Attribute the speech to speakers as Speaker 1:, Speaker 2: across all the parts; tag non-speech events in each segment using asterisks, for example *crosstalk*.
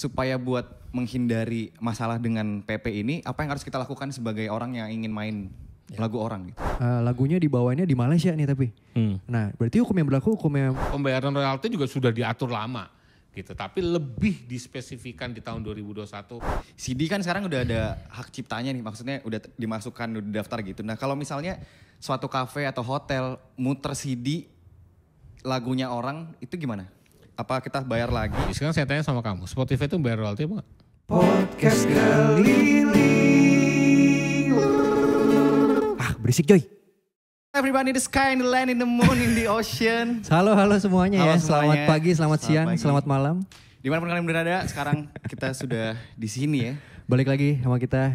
Speaker 1: supaya buat menghindari masalah dengan PP ini apa yang harus kita lakukan sebagai orang yang ingin main ya. lagu orang gitu.
Speaker 2: Uh, lagunya dibawanya di Malaysia nih tapi. Hmm. Nah, berarti hukum yang berlaku hukum yang
Speaker 3: pembayaran royalti juga sudah diatur lama gitu. Tapi lebih
Speaker 1: dispesifikan di tahun 2021. CD kan sekarang udah ada hak ciptanya nih, maksudnya udah dimasukkan udah daftar gitu. Nah, kalau misalnya suatu kafe atau hotel muter CD lagunya orang itu gimana? apa kita bayar lagi? Iya, sekarang saya tanya sama kamu, Spotify itu bayar royalti apa Podcast keliling.
Speaker 2: Ah, berisik coy.
Speaker 1: Everybody in the sky, in the land, in the moon, in the ocean.
Speaker 2: *laughs* halo, halo semuanya ya. halo ya. Semuanya. Selamat pagi, selamat, selamat siang, pagi. selamat malam.
Speaker 1: Dimanapun kalian berada, sekarang kita sudah di sini ya.
Speaker 2: Balik lagi sama kita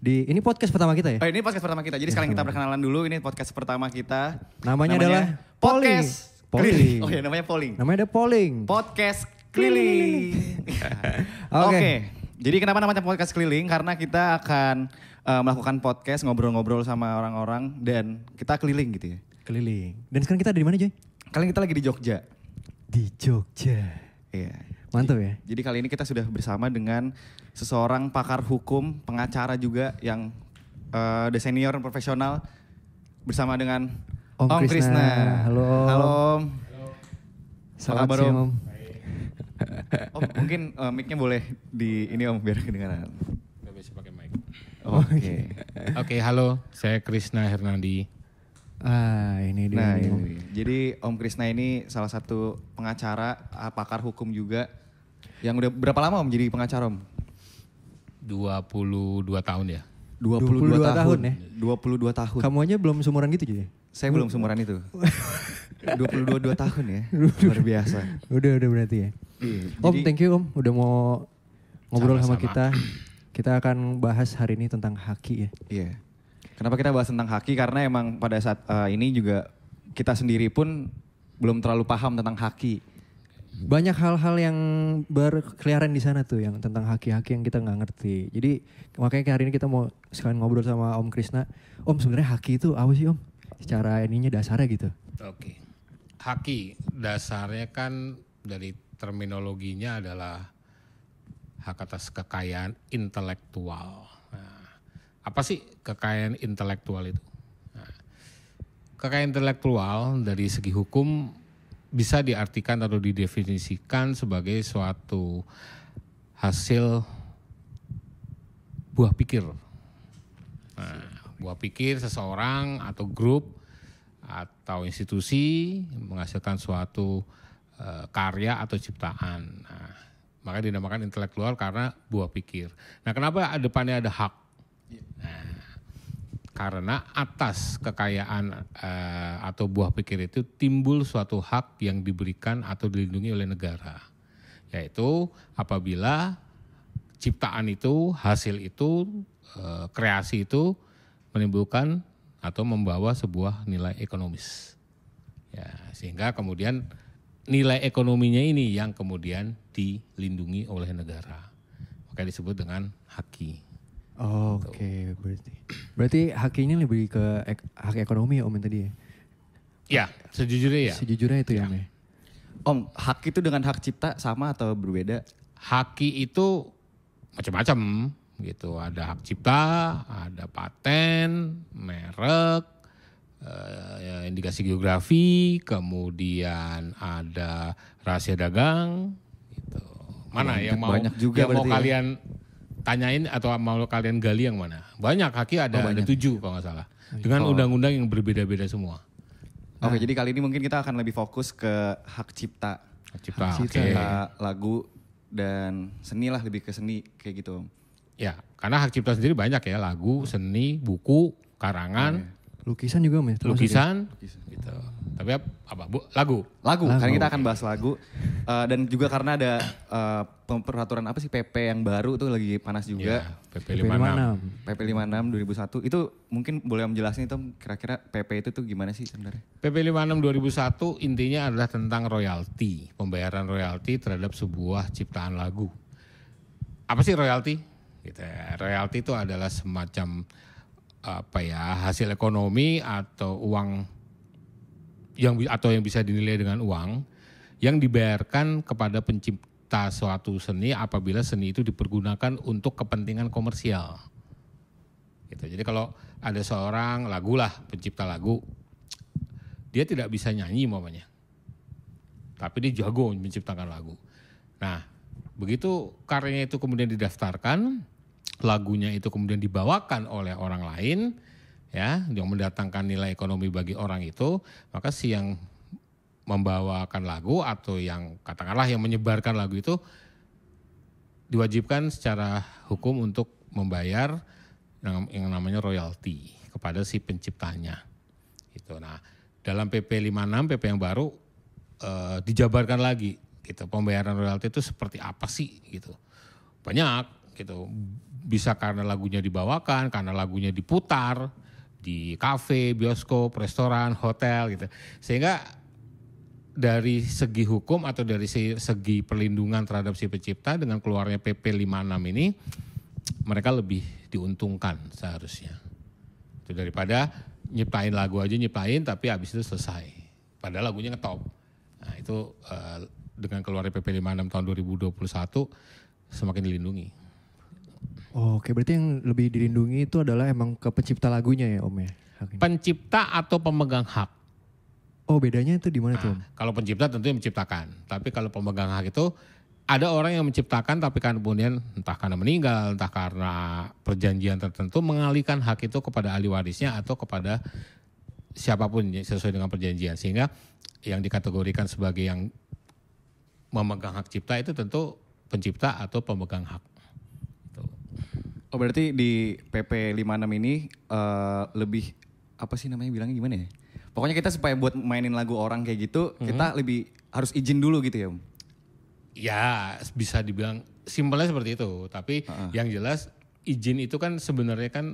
Speaker 2: di ini podcast pertama kita ya. Oh,
Speaker 1: ini podcast pertama kita. Jadi ya, sekarang iya, kita perkenalan dulu. Ini podcast pertama kita.
Speaker 2: Namanya, Namanya adalah Podcast
Speaker 1: Polling. Oh iya, namanya polling.
Speaker 2: Namanya ada polling. Podcast keliling. *laughs* Oke.
Speaker 1: Okay. Okay. Jadi kenapa namanya podcast keliling? Karena kita akan uh, melakukan podcast ngobrol-ngobrol sama orang-orang dan kita keliling gitu ya.
Speaker 2: Keliling. Dan sekarang kita ada di mana, Joy? Kalian kita lagi di Jogja. Di Jogja. Iya. Mantap ya.
Speaker 1: Jadi kali ini kita sudah bersama dengan seseorang pakar hukum, pengacara juga yang uh, eh, desainer senior profesional bersama dengan
Speaker 2: Om, om Krishna. Krishna. Halo salam Halo Om. Selamat kabar Om?
Speaker 1: *laughs* Om. mungkin uh, mic-nya boleh di ini Om biar kedengaran.
Speaker 2: Gak bisa pakai mic.
Speaker 1: Oh, oke. Oke, halo. Saya Krishna Hernandi. Ah, ini dia. Nah, ini. Jadi Om Krishna ini salah satu pengacara, ah, pakar hukum juga. Yang udah berapa lama Om jadi pengacara Om? 22 tahun ya. 22, 22 tahun, tahun ya? ya. dua tahun. Kamu aja
Speaker 2: belum sumuran gitu ya? Saya belum sumuran itu.
Speaker 1: *laughs* dua 22 dua tahun ya. Luar biasa.
Speaker 2: Udah udah berarti ya. Iya, om, thank you Om udah mau
Speaker 1: ngobrol sama, sama, sama kita.
Speaker 2: Kita akan bahas hari ini tentang haki ya.
Speaker 1: Iya. Kenapa kita bahas tentang haki? Karena emang pada saat uh, ini juga kita sendiri pun belum terlalu paham tentang haki
Speaker 2: banyak hal-hal yang berkeliaran di sana tuh yang tentang haki-haki yang kita nggak ngerti. Jadi makanya hari ini kita mau sekalian ngobrol sama Om Krisna. Om sebenarnya haki itu apa sih Om? Secara ininya dasarnya gitu.
Speaker 3: Oke. Okay. Haki dasarnya kan dari terminologinya adalah hak atas kekayaan intelektual. Nah, apa sih kekayaan intelektual itu? Nah, kekayaan intelektual dari segi hukum bisa diartikan atau didefinisikan sebagai suatu hasil buah pikir. Nah, buah pikir seseorang atau grup atau institusi menghasilkan suatu uh, karya atau ciptaan. Nah, maka dinamakan intelektual karena buah pikir. Nah, kenapa depannya ada hak? Iya. Nah, karena atas kekayaan uh, atau buah pikir itu timbul suatu hak yang diberikan atau dilindungi oleh negara yaitu apabila ciptaan itu hasil itu uh, kreasi itu menimbulkan atau membawa sebuah nilai ekonomis ya sehingga kemudian nilai ekonominya ini yang kemudian dilindungi oleh negara maka disebut dengan haki
Speaker 2: Oh, Oke, okay, berarti berarti ini lebih ke ek, hak ekonomi ya Om yang tadi ya?
Speaker 1: Ya, sejujurnya
Speaker 2: ya. Sejujurnya itu ya, ya.
Speaker 1: Om, hak itu dengan hak cipta sama atau berbeda? Haki itu macam-macam gitu. Ada hak cipta, ada
Speaker 3: paten, merek, eh, ya, indikasi geografi, kemudian ada rahasia dagang gitu. Mana ya, yang mau banyak juga yang mau ya. kalian tanyain atau mau kalian gali yang mana? Banyak kaki ada oh, ada
Speaker 1: tujuh kalau nggak salah.
Speaker 3: Oh. Dengan undang-undang
Speaker 1: yang berbeda-beda semua. Nah. Oke, jadi kali ini mungkin kita akan lebih fokus ke hak cipta. Hak cipta, hak cipta. Okay. lagu dan seni lah lebih ke seni kayak gitu.
Speaker 3: Ya, karena hak cipta sendiri banyak ya, lagu, seni,
Speaker 2: buku,
Speaker 1: karangan, iya.
Speaker 2: Lukisan juga mas. Lukisan, gitu.
Speaker 1: Tapi apa? Bu, lagu. Lagu. Kan lagu. Karena kita akan bahas lagu uh, dan juga karena ada uh, peraturan apa sih PP yang baru itu lagi panas juga. Ya, PP 56. PP 56 2001 itu mungkin boleh menjelaskan itu kira-kira PP itu tuh gimana sih sebenarnya? PP 56 2001
Speaker 3: intinya adalah tentang royalti, pembayaran royalti terhadap sebuah ciptaan lagu. Apa sih royalti? Gitu. ya. Royalti itu adalah semacam apa ya hasil ekonomi atau uang yang atau yang bisa dinilai dengan uang yang dibayarkan kepada pencipta suatu seni apabila seni itu dipergunakan untuk kepentingan komersial. Gitu. Jadi kalau ada seorang lagu lah pencipta lagu, dia tidak bisa nyanyi mamanya, tapi dia jago menciptakan lagu. Nah, begitu karyanya itu kemudian didaftarkan, lagunya itu kemudian dibawakan oleh orang lain ya yang mendatangkan nilai ekonomi bagi orang itu maka si yang membawakan lagu atau yang katakanlah yang menyebarkan lagu itu diwajibkan secara hukum untuk membayar yang namanya royalti kepada si penciptanya Itu. nah dalam PP 56 PP yang baru eh, dijabarkan lagi gitu pembayaran royalti itu seperti apa sih gitu banyak gitu. Bisa karena lagunya dibawakan, karena lagunya diputar di kafe, bioskop, restoran, hotel gitu. Sehingga dari segi hukum atau dari segi perlindungan terhadap si pencipta dengan keluarnya PP 56 ini mereka lebih diuntungkan seharusnya. Itu daripada nyiptain lagu aja nyiptain tapi habis itu selesai. Padahal lagunya ngetop. Nah, itu uh, dengan keluarnya PP 56 tahun 2021 semakin dilindungi.
Speaker 2: Oke, berarti yang lebih dilindungi itu adalah emang ke pencipta lagunya ya, Om ya? Pencipta
Speaker 3: atau pemegang hak.
Speaker 2: Oh, bedanya itu di mana
Speaker 3: nah, tuh, Kalau pencipta tentu yang menciptakan. Tapi kalau pemegang hak itu ada orang yang menciptakan tapi kan kemudian entah karena meninggal, entah karena perjanjian tertentu mengalihkan hak itu kepada ahli warisnya atau kepada siapapun sesuai dengan perjanjian. Sehingga yang dikategorikan sebagai yang
Speaker 1: memegang hak cipta itu tentu pencipta atau pemegang hak. Oh berarti di PP 56 ini uh, lebih apa sih namanya bilangnya gimana ya? Pokoknya kita supaya buat mainin lagu orang kayak gitu, mm -hmm. kita lebih harus izin dulu gitu ya, Ya, bisa dibilang
Speaker 3: simpelnya seperti itu, tapi uh -uh. yang jelas izin itu kan sebenarnya kan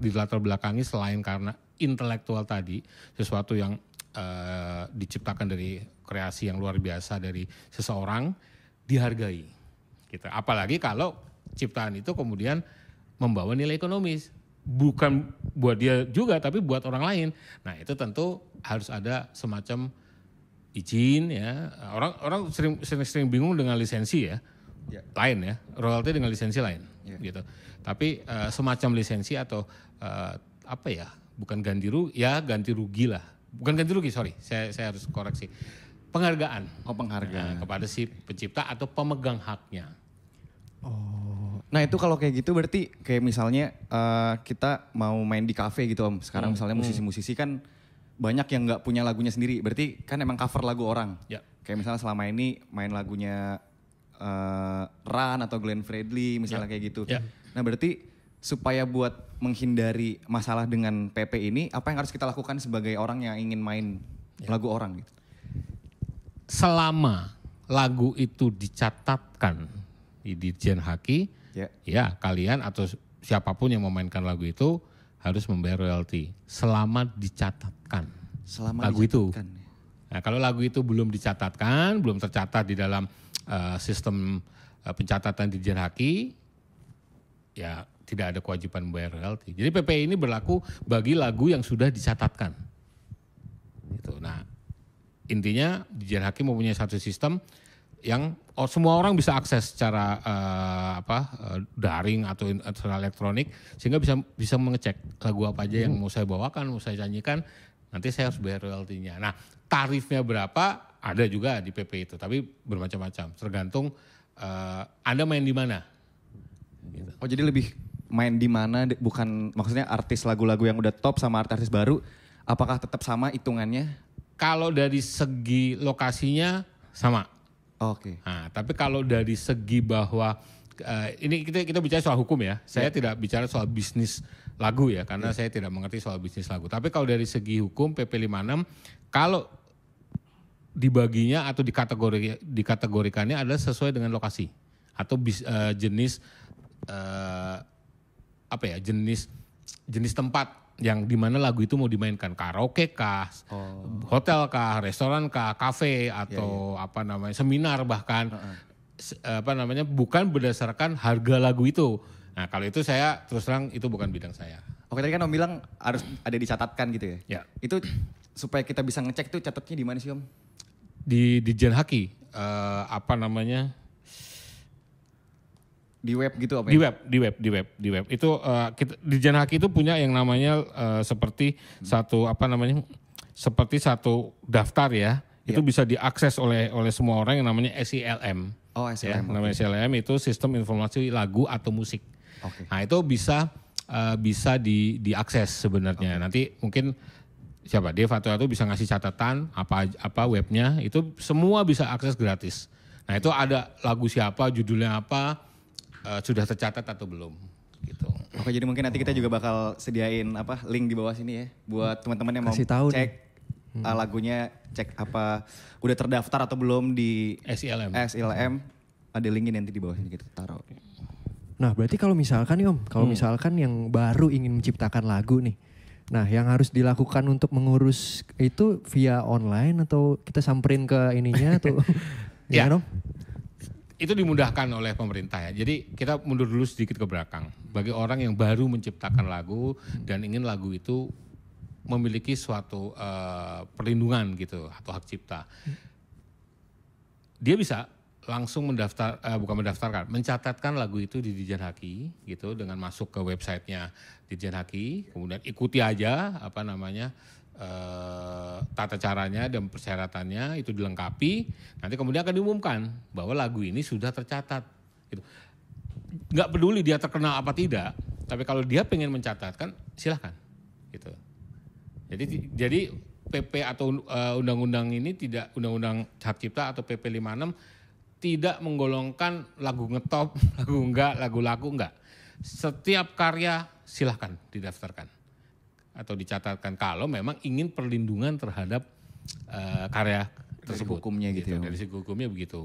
Speaker 3: di latar belakangnya selain karena intelektual tadi, sesuatu yang uh, diciptakan dari kreasi yang luar biasa dari seseorang dihargai gitu. Apalagi kalau ciptaan itu kemudian membawa nilai ekonomis bukan buat dia juga tapi buat orang lain. Nah, itu tentu harus ada semacam izin ya. Orang orang sering sering, sering bingung dengan lisensi ya. Yeah. Lain ya, royalti dengan lisensi lain yeah. gitu. Tapi uh, semacam lisensi atau uh, apa ya? Bukan ganti rugi ya, ganti rugi lah. Bukan ganti rugi, sorry. Saya saya harus koreksi. Penghargaan. Oh, penghargaan. Nah, kepada si pencipta atau pemegang haknya.
Speaker 1: Oh. Nah itu kalau kayak gitu berarti kayak misalnya uh, kita mau main di cafe gitu om. Sekarang hmm. misalnya hmm. musisi-musisi kan banyak yang nggak punya lagunya sendiri. Berarti kan emang cover lagu orang. Ya. Kayak misalnya selama ini main lagunya uh, Ran atau Glenn Fredly misalnya ya. kayak gitu. Ya. Nah berarti supaya buat menghindari masalah dengan PP ini apa yang harus kita lakukan sebagai orang yang ingin main ya. lagu orang gitu?
Speaker 3: Selama lagu itu dicatatkan di Dirjen Haki, yeah. ya kalian atau siapapun yang memainkan lagu itu harus membayar royalti selama dicatatkan selama lagu dicatatkan. itu. Ya. Nah, kalau lagu itu belum dicatatkan, belum tercatat di dalam uh, sistem uh, pencatatan di Jerhaki, ya tidak ada kewajiban membayar royalti. Jadi PP ini berlaku bagi lagu yang sudah dicatatkan. Itu. Nah, intinya di Jerhaki mempunyai satu sistem yang oh, semua orang bisa akses secara uh, apa uh, daring atau, secara elektronik sehingga bisa bisa mengecek lagu apa aja yang hmm. mau saya bawakan, mau saya nyanyikan, nanti saya harus bayar royaltinya. Nah, tarifnya berapa ada juga di PP itu, tapi bermacam-macam tergantung uh, Anda main
Speaker 1: di mana. Gitu. Oh, jadi lebih main di mana bukan maksudnya artis lagu-lagu yang udah top sama artis baru apakah tetap sama hitungannya? Kalau dari
Speaker 3: segi lokasinya sama Oke. Okay. Nah, tapi kalau dari segi bahwa uh, ini kita kita bicara soal hukum ya. Saya yeah. tidak bicara soal bisnis lagu ya karena yeah. saya tidak mengerti soal bisnis lagu. Tapi kalau dari segi hukum PP 56 kalau dibaginya atau dikategori dikategorikannya adalah sesuai dengan lokasi atau bis, uh, jenis uh, apa ya jenis jenis tempat yang dimana lagu itu mau dimainkan karaoke kah, oh. hotel kah, restoran kah, kafe atau yeah, yeah. apa namanya seminar bahkan uh-uh. apa namanya bukan
Speaker 1: berdasarkan harga lagu itu. Nah kalau itu saya terus terang itu bukan bidang saya. Oke tadi kan Om bilang harus ada dicatatkan gitu ya. Ya. Itu supaya kita bisa ngecek tuh catatnya di mana sih Om?
Speaker 3: Di di Jen Haki
Speaker 1: uh, apa namanya di web gitu apa? Di ya? web,
Speaker 3: di web, di web, di web. Itu uh, kita, di Jan itu punya yang namanya uh, seperti hmm. satu apa namanya? Seperti satu daftar ya. Yep. Itu iya. bisa diakses oleh oleh semua orang yang namanya SILM. Oh, SILM. Ya, Namanya SILM itu sistem informasi lagu atau musik. Okay. Nah, itu bisa uh, bisa di diakses sebenarnya. Okay. Nanti mungkin siapa Dev atau itu bisa ngasih catatan apa apa webnya itu semua bisa akses gratis. Nah, itu ada lagu siapa, judulnya apa,
Speaker 1: uh, sudah tercatat atau belum gitu. Oke, jadi mungkin nanti kita juga bakal sediain apa link di bawah sini ya buat teman-teman yang Kasih mau tahu cek nih. Hmm. Eh, lagunya, cek apa udah terdaftar atau belum di SILM. SILM ada linknya nanti di bawah sini kita
Speaker 2: taruh. Nah, berarti kalau misalkan nih Om, kalau hmm. misalkan yang baru ingin menciptakan lagu nih. Nah, yang harus dilakukan untuk mengurus itu via online atau kita samperin ke ininya atau *laughs* Ya, ya
Speaker 3: itu dimudahkan oleh pemerintah ya. Jadi kita mundur dulu sedikit ke belakang. Bagi orang yang baru menciptakan lagu dan ingin lagu itu memiliki suatu uh, perlindungan gitu atau hak cipta. Dia bisa langsung mendaftar uh, bukan mendaftarkan, mencatatkan lagu itu di Dijen Haki gitu dengan masuk ke websitenya Dijen Haki, kemudian ikuti aja apa namanya Eh, tata caranya dan persyaratannya itu dilengkapi. Nanti kemudian akan diumumkan bahwa lagu ini sudah tercatat. Gitu. Nggak peduli dia terkenal apa tidak, tapi kalau dia pengen mencatatkan silahkan. Gitu. Jadi jadi PP atau eh, undang-undang ini tidak undang-undang hak cipta atau PP 56 tidak menggolongkan lagu ngetop, *laughs* lagu enggak, lagu lagu enggak. Setiap karya silahkan didaftarkan atau dicatatkan kalau memang ingin perlindungan terhadap uh, karya
Speaker 1: tersebut. Dari hukumnya gitu, gitu ya. Dari ya? segi hukumnya begitu.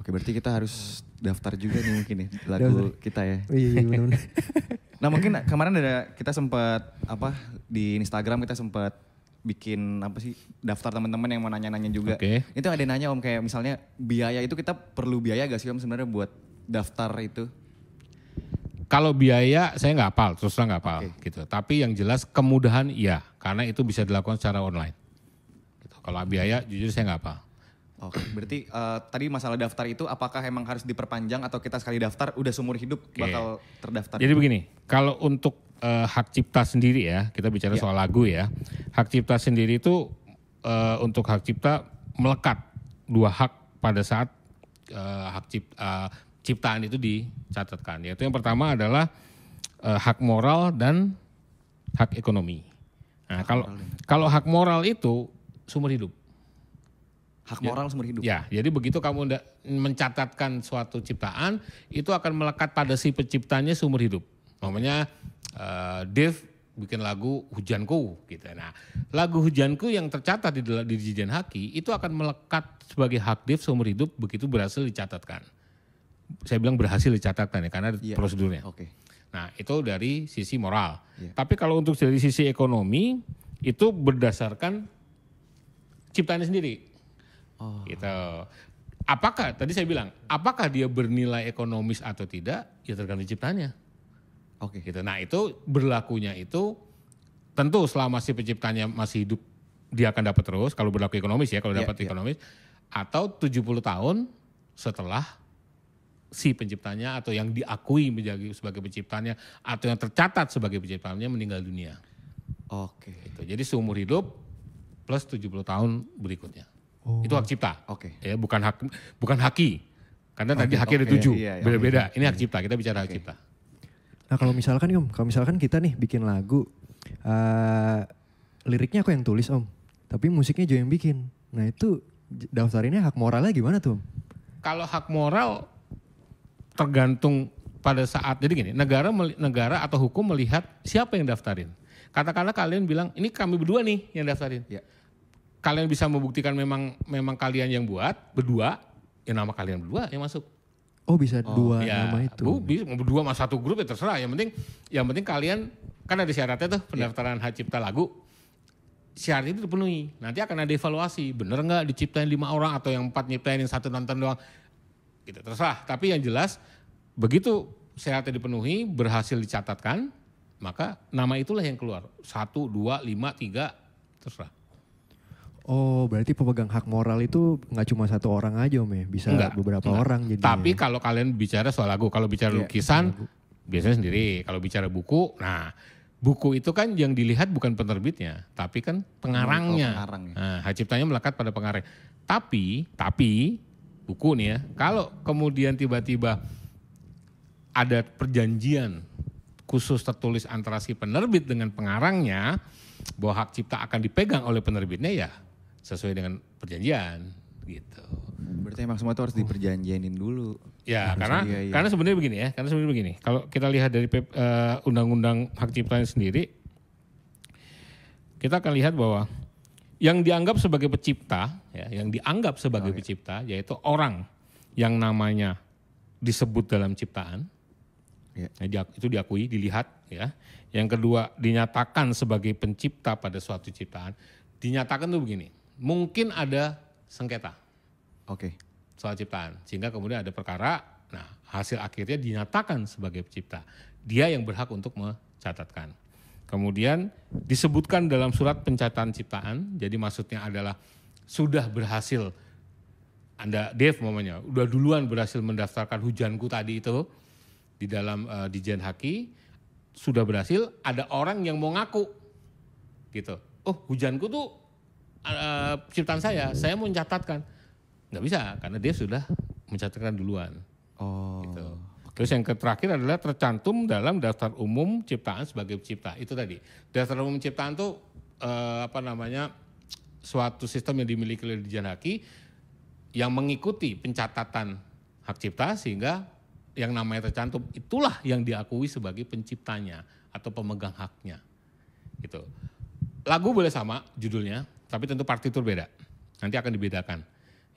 Speaker 1: Oke, berarti kita harus daftar juga nih mungkin nih ya, *laughs* lagu kita ya. Oh iya, iya benar. *laughs* nah, mungkin kemarin ada kita sempat apa di Instagram kita sempat bikin apa sih daftar teman-teman yang mau nanya-nanya juga. Okay. Itu ada yang nanya Om kayak misalnya biaya itu kita perlu biaya gak sih Om sebenarnya buat daftar itu?
Speaker 3: Kalau biaya saya nggak hafal, terus terang nggak hafal okay. gitu. Tapi yang jelas kemudahan iya, karena itu bisa dilakukan secara online. Gitu. Kalau biaya jujur saya nggak hafal.
Speaker 1: Oke, okay, berarti uh, tadi masalah daftar itu apakah emang harus diperpanjang atau kita sekali daftar udah seumur hidup okay. bakal terdaftar? Jadi begini,
Speaker 3: kalau untuk uh, hak cipta sendiri ya, kita bicara yeah. soal lagu ya. Hak cipta sendiri itu uh, untuk hak cipta melekat dua hak pada saat uh, hak cipta uh, ciptaan itu dicatatkan. Yaitu yang pertama adalah eh, hak moral dan hak ekonomi. Nah, hak kalau moral. kalau hak moral itu sumber hidup. Hak moral ya, sumber hidup. Ya, jadi begitu kamu mencatatkan suatu ciptaan, itu akan melekat pada si penciptanya sumber hidup. Namanya uh, Dave bikin lagu Hujanku gitu. Nah, lagu Hujanku yang tercatat di di Jijen Haki itu akan melekat sebagai hak Dave sumber hidup begitu berhasil dicatatkan saya bilang berhasil dicatatkan ya karena iya. prosedurnya. Oke. Okay. Nah, itu dari sisi moral. Yeah. Tapi kalau untuk dari sisi ekonomi itu berdasarkan ciptanya sendiri. Oh. Gitu. Apakah tadi saya bilang, apakah dia bernilai ekonomis atau tidak? Ya tergantung ciptanya. Oke. Okay. Gitu. Nah, itu berlakunya itu tentu selama si penciptanya masih hidup dia akan dapat terus kalau berlaku ekonomis ya, kalau iya, dapat yeah. ekonomis atau 70 tahun setelah si penciptanya atau yang diakui menjadi sebagai penciptanya atau yang tercatat sebagai penciptanya meninggal dunia. Oke. Okay. Gitu. Jadi seumur hidup plus 70 tahun berikutnya. Oh. Itu hak cipta. Oke. Okay. Ya, bukan hak bukan haki. Karena tadi haki okay, ada tujuh, iya, iya. beda-beda. Ini hak cipta, kita bicara okay. hak cipta.
Speaker 2: Nah kalau misalkan Om, kalau misalkan kita nih bikin lagu, uh, liriknya aku yang tulis Om, tapi musiknya juga yang bikin. Nah itu daftar ini hak moralnya gimana tuh?
Speaker 3: Kalau hak moral tergantung pada saat jadi gini negara negara atau hukum melihat siapa yang daftarin katakanlah kalian bilang ini kami berdua nih yang daftarin ya. kalian bisa membuktikan memang memang kalian yang buat berdua ya nama kalian berdua yang masuk
Speaker 2: oh bisa oh, dua ya, nama itu bu,
Speaker 3: bisa berdua sama satu grup ya terserah yang penting yang penting kalian kan ada syaratnya tuh ya. pendaftaran ya. hak cipta lagu syarat itu dipenuhi nanti akan ada evaluasi bener nggak diciptain lima orang atau yang empat nyiptain yang satu nonton doang gitu terserah tapi yang jelas begitu syaratnya dipenuhi berhasil dicatatkan maka nama itulah yang keluar satu dua lima tiga terserah
Speaker 2: Oh, berarti pemegang hak moral itu nggak cuma satu orang aja, Om ya? Bisa enggak, beberapa enggak. orang jadi. Tapi
Speaker 3: kalau kalian bicara soal lagu, kalau bicara ya, lukisan lagu. biasanya sendiri. Kalau bicara buku, nah buku itu kan yang dilihat bukan penerbitnya, tapi kan oh, pengarangnya. Oh, pengarang, ya. nah, hak ciptanya melekat pada pengarang. Tapi, tapi buku nih ya, kalau kemudian tiba-tiba ada perjanjian khusus tertulis antara si penerbit dengan pengarangnya bahwa hak cipta akan dipegang oleh penerbitnya ya sesuai dengan perjanjian
Speaker 1: gitu. Berarti emang semua itu harus diperjanjianin dulu. Ya, harus karena iya, iya. karena
Speaker 3: sebenarnya begini ya, karena sebenarnya begini. Kalau kita lihat dari eh, undang-undang uh, hak Cipta sendiri kita akan lihat bahwa yang dianggap sebagai pencipta, ya, yang dianggap sebagai oh, pencipta yaitu orang yang namanya disebut dalam ciptaan. Ya. Nah, itu diakui, dilihat ya. Yang kedua dinyatakan sebagai pencipta pada suatu ciptaan. Dinyatakan tuh begini, mungkin ada sengketa. Oke. Okay. Soal ciptaan, sehingga kemudian ada perkara. Nah, hasil akhirnya dinyatakan sebagai pencipta. Dia yang berhak untuk mencatatkan. Kemudian disebutkan dalam surat pencatatan ciptaan, jadi maksudnya adalah sudah berhasil anda Dev momennya udah duluan berhasil mendaftarkan hujanku tadi itu di dalam uh, Jen Haki sudah berhasil ada orang yang mau ngaku gitu oh hujanku tuh uh, ciptaan saya saya mau mencatatkan nggak bisa karena dia sudah mencatatkan duluan oh gitu Terus yang terakhir adalah tercantum dalam daftar umum ciptaan sebagai pencipta. Itu tadi. Daftar umum ciptaan itu eh, apa namanya? suatu sistem yang dimiliki oleh Dijanaki yang mengikuti pencatatan hak cipta sehingga yang namanya tercantum itulah yang diakui sebagai penciptanya atau pemegang haknya. Gitu. Lagu boleh sama judulnya, tapi tentu partitur beda. Nanti akan dibedakan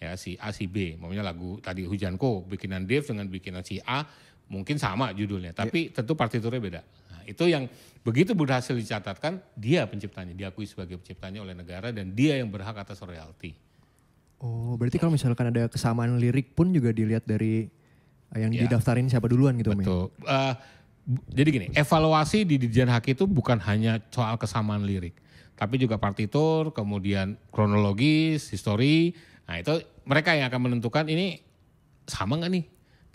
Speaker 3: ya si A si B maunya lagu tadi hujan Hujanko bikinan Dave dengan bikinan si A mungkin sama judulnya tapi yeah. tentu partiturnya beda nah, itu yang begitu berhasil dicatatkan dia penciptanya diakui sebagai penciptanya oleh negara dan dia yang berhak atas royalti
Speaker 2: oh berarti kalau misalkan ada kesamaan lirik pun juga dilihat dari eh, yang yeah. didaftarin siapa duluan gitu betul
Speaker 3: uh, jadi gini evaluasi di Dirjen Haki itu bukan hanya soal kesamaan lirik tapi juga partitur kemudian kronologis histori Nah itu mereka yang akan menentukan ini sama nggak nih.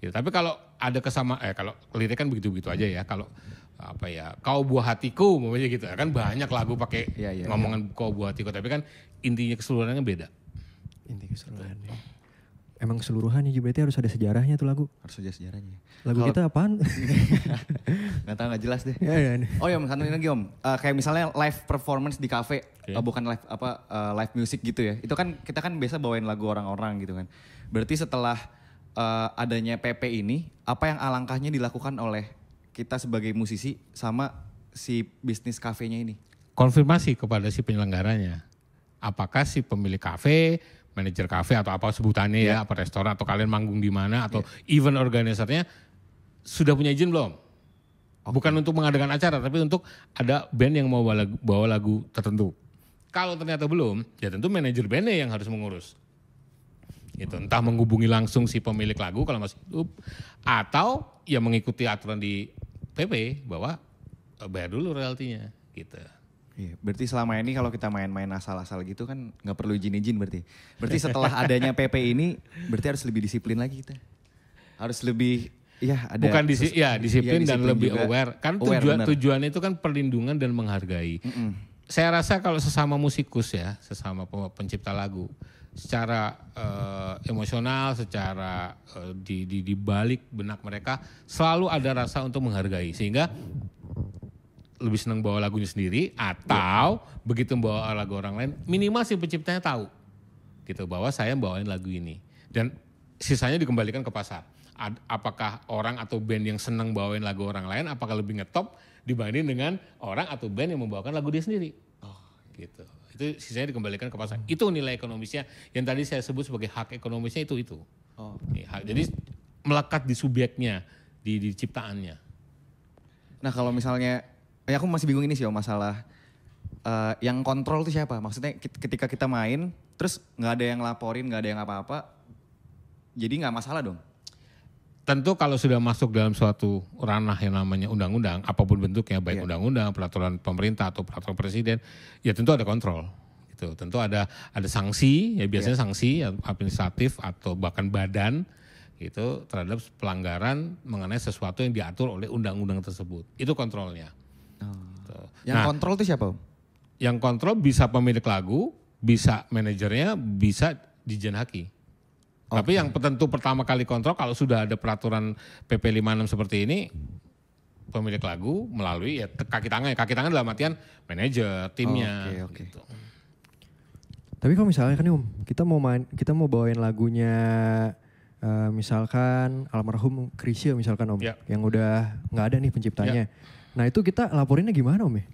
Speaker 3: Gitu. Tapi kalau ada kesama, eh kalau lirik kan begitu-begitu aja ya. Kalau apa ya, kau buah hatiku, maksudnya gitu. Kan banyak lagu pakai ya, ya, ngomongan ya. kau buah hatiku. Tapi kan intinya keseluruhannya beda.
Speaker 2: Inti keseluruhannya emang keseluruhan ya berarti harus ada sejarahnya tuh lagu. Harus ada sejarahnya. Lagu kita apaan? *laughs* gak
Speaker 1: tau gak jelas deh. Ya, ya. Oh ya satu lagi om, eh, kayak misalnya live performance di cafe, eh, bukan live apa eh, live music gitu ya. Itu kan kita kan biasa bawain lagu orang-orang gitu kan. Berarti setelah adanya PP ini, apa yang alangkahnya dilakukan oleh kita sebagai musisi sama si bisnis kafenya ini?
Speaker 3: Konfirmasi kepada si penyelenggaranya. Apakah si pemilik kafe manajer kafe atau apa sebutannya yeah. ya, iya. apa restoran atau kalian manggung di mana atau yeah. event organisernya sudah punya izin belum? Okay. Bukan untuk mengadakan acara, tapi untuk ada band yang mau bawa lagu, bawa lagu tertentu. Kalau ternyata belum, ya tentu manajer bandnya yang harus mengurus. Itu entah menghubungi langsung si pemilik lagu kalau masih hidup, atau
Speaker 1: ya mengikuti aturan di PP bahwa eh, bayar dulu realtinya, gitu. Iya, berarti selama ini kalau kita main-main asal-asal gitu kan nggak perlu izin-izin berarti. Berarti setelah adanya PP ini berarti harus lebih disiplin lagi kita. Harus lebih ya ada bukan disi ya, disiplin, ya, disiplin dan disiplin lebih juga. aware. Kan aware, tujuan bener.
Speaker 3: tujuannya itu kan perlindungan dan menghargai. Mm -mm. Saya rasa kalau sesama musikus ya, sesama pencipta lagu secara uh, emosional, secara uh, di, di di balik benak mereka selalu ada rasa untuk menghargai sehingga lebih seneng bawa lagunya sendiri atau ya. begitu bawa lagu orang lain minimal si penciptanya tahu gitu bahwa saya bawain lagu ini dan sisanya dikembalikan ke pasar Ad, apakah orang atau band yang seneng bawain lagu orang lain apakah lebih ngetop dibanding dengan orang atau band yang membawakan lagu dia sendiri oh gitu itu sisanya dikembalikan ke pasar itu nilai ekonomisnya yang tadi saya sebut sebagai hak ekonomisnya itu itu oh.
Speaker 1: ya, hak, jadi melekat di subjeknya di, di ciptaannya nah kalau misalnya Ya, aku masih bingung ini sih om masalah uh, yang kontrol tuh siapa? Maksudnya ketika kita main, terus nggak ada yang laporin, nggak ada yang apa-apa, jadi nggak masalah dong. Tentu kalau sudah
Speaker 3: masuk dalam suatu ranah yang namanya undang-undang, apapun bentuknya, baik iya. undang-undang, yeah. peraturan pemerintah atau peraturan presiden, ya tentu ada kontrol. Gitu. Tentu ada ada sanksi, ya biasanya yeah. sanksi ya, administratif atau bahkan badan itu terhadap pelanggaran mengenai sesuatu yang diatur oleh undang-undang tersebut. Itu kontrolnya. Gitu. Oh. Yang nah, kontrol itu siapa? Yang kontrol bisa pemilik lagu, bisa manajernya, bisa Dijen Haki. Okay. Tapi yang tentu pertama kali kontrol kalau sudah ada peraturan PP 56 seperti ini pemilik lagu melalui ya kaki tangan, kaki tangan dalam artian manajer, timnya okay, okay. gitu.
Speaker 2: Tapi kalau misalnya kan Om, kita mau main kita mau bawain lagunya uh, misalkan almarhum Krisya misalkan Om yeah. yang udah nggak ada nih penciptanya. Yeah Nah itu kita laporinnya gimana Om? Ya?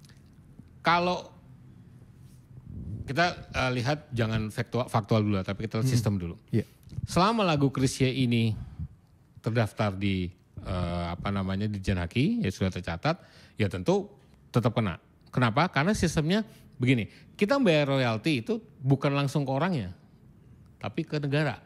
Speaker 3: Kalau kita uh, lihat jangan faktual, faktual dulu tapi kita lihat hmm. sistem dulu. Yeah. Selama lagu Krisye ini terdaftar di uh, apa namanya di Jenaki, ya sudah tercatat ya tentu tetap kena. Kenapa? Karena sistemnya begini, kita bayar royalti itu bukan langsung ke orangnya tapi ke negara.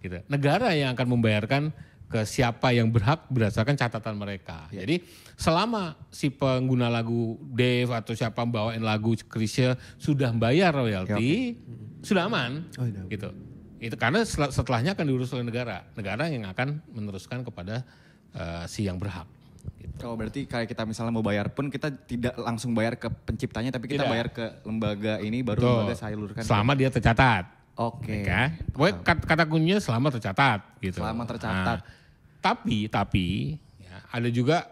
Speaker 3: Gitu. Negara yang akan membayarkan ke siapa yang berhak berdasarkan catatan mereka. Ya. Jadi selama si pengguna lagu Dave atau siapa bawain lagu Krisya sudah bayar royalti, ya, sudah aman. Oh, ya. Gitu. Itu karena setelahnya akan diurus oleh negara. Negara yang akan meneruskan kepada
Speaker 1: uh, si yang berhak. Gitu. Kalau oh, berarti kayak kita misalnya mau bayar pun kita tidak langsung bayar ke penciptanya tapi kita tidak. bayar ke lembaga ini baru Betul. lembaga lurkan. Selama
Speaker 3: dia tercatat. Oke. Okay. Pokoknya kata, kata kuncinya selama tercatat gitu. Selama tercatat. Nah, tapi tapi ya, ada juga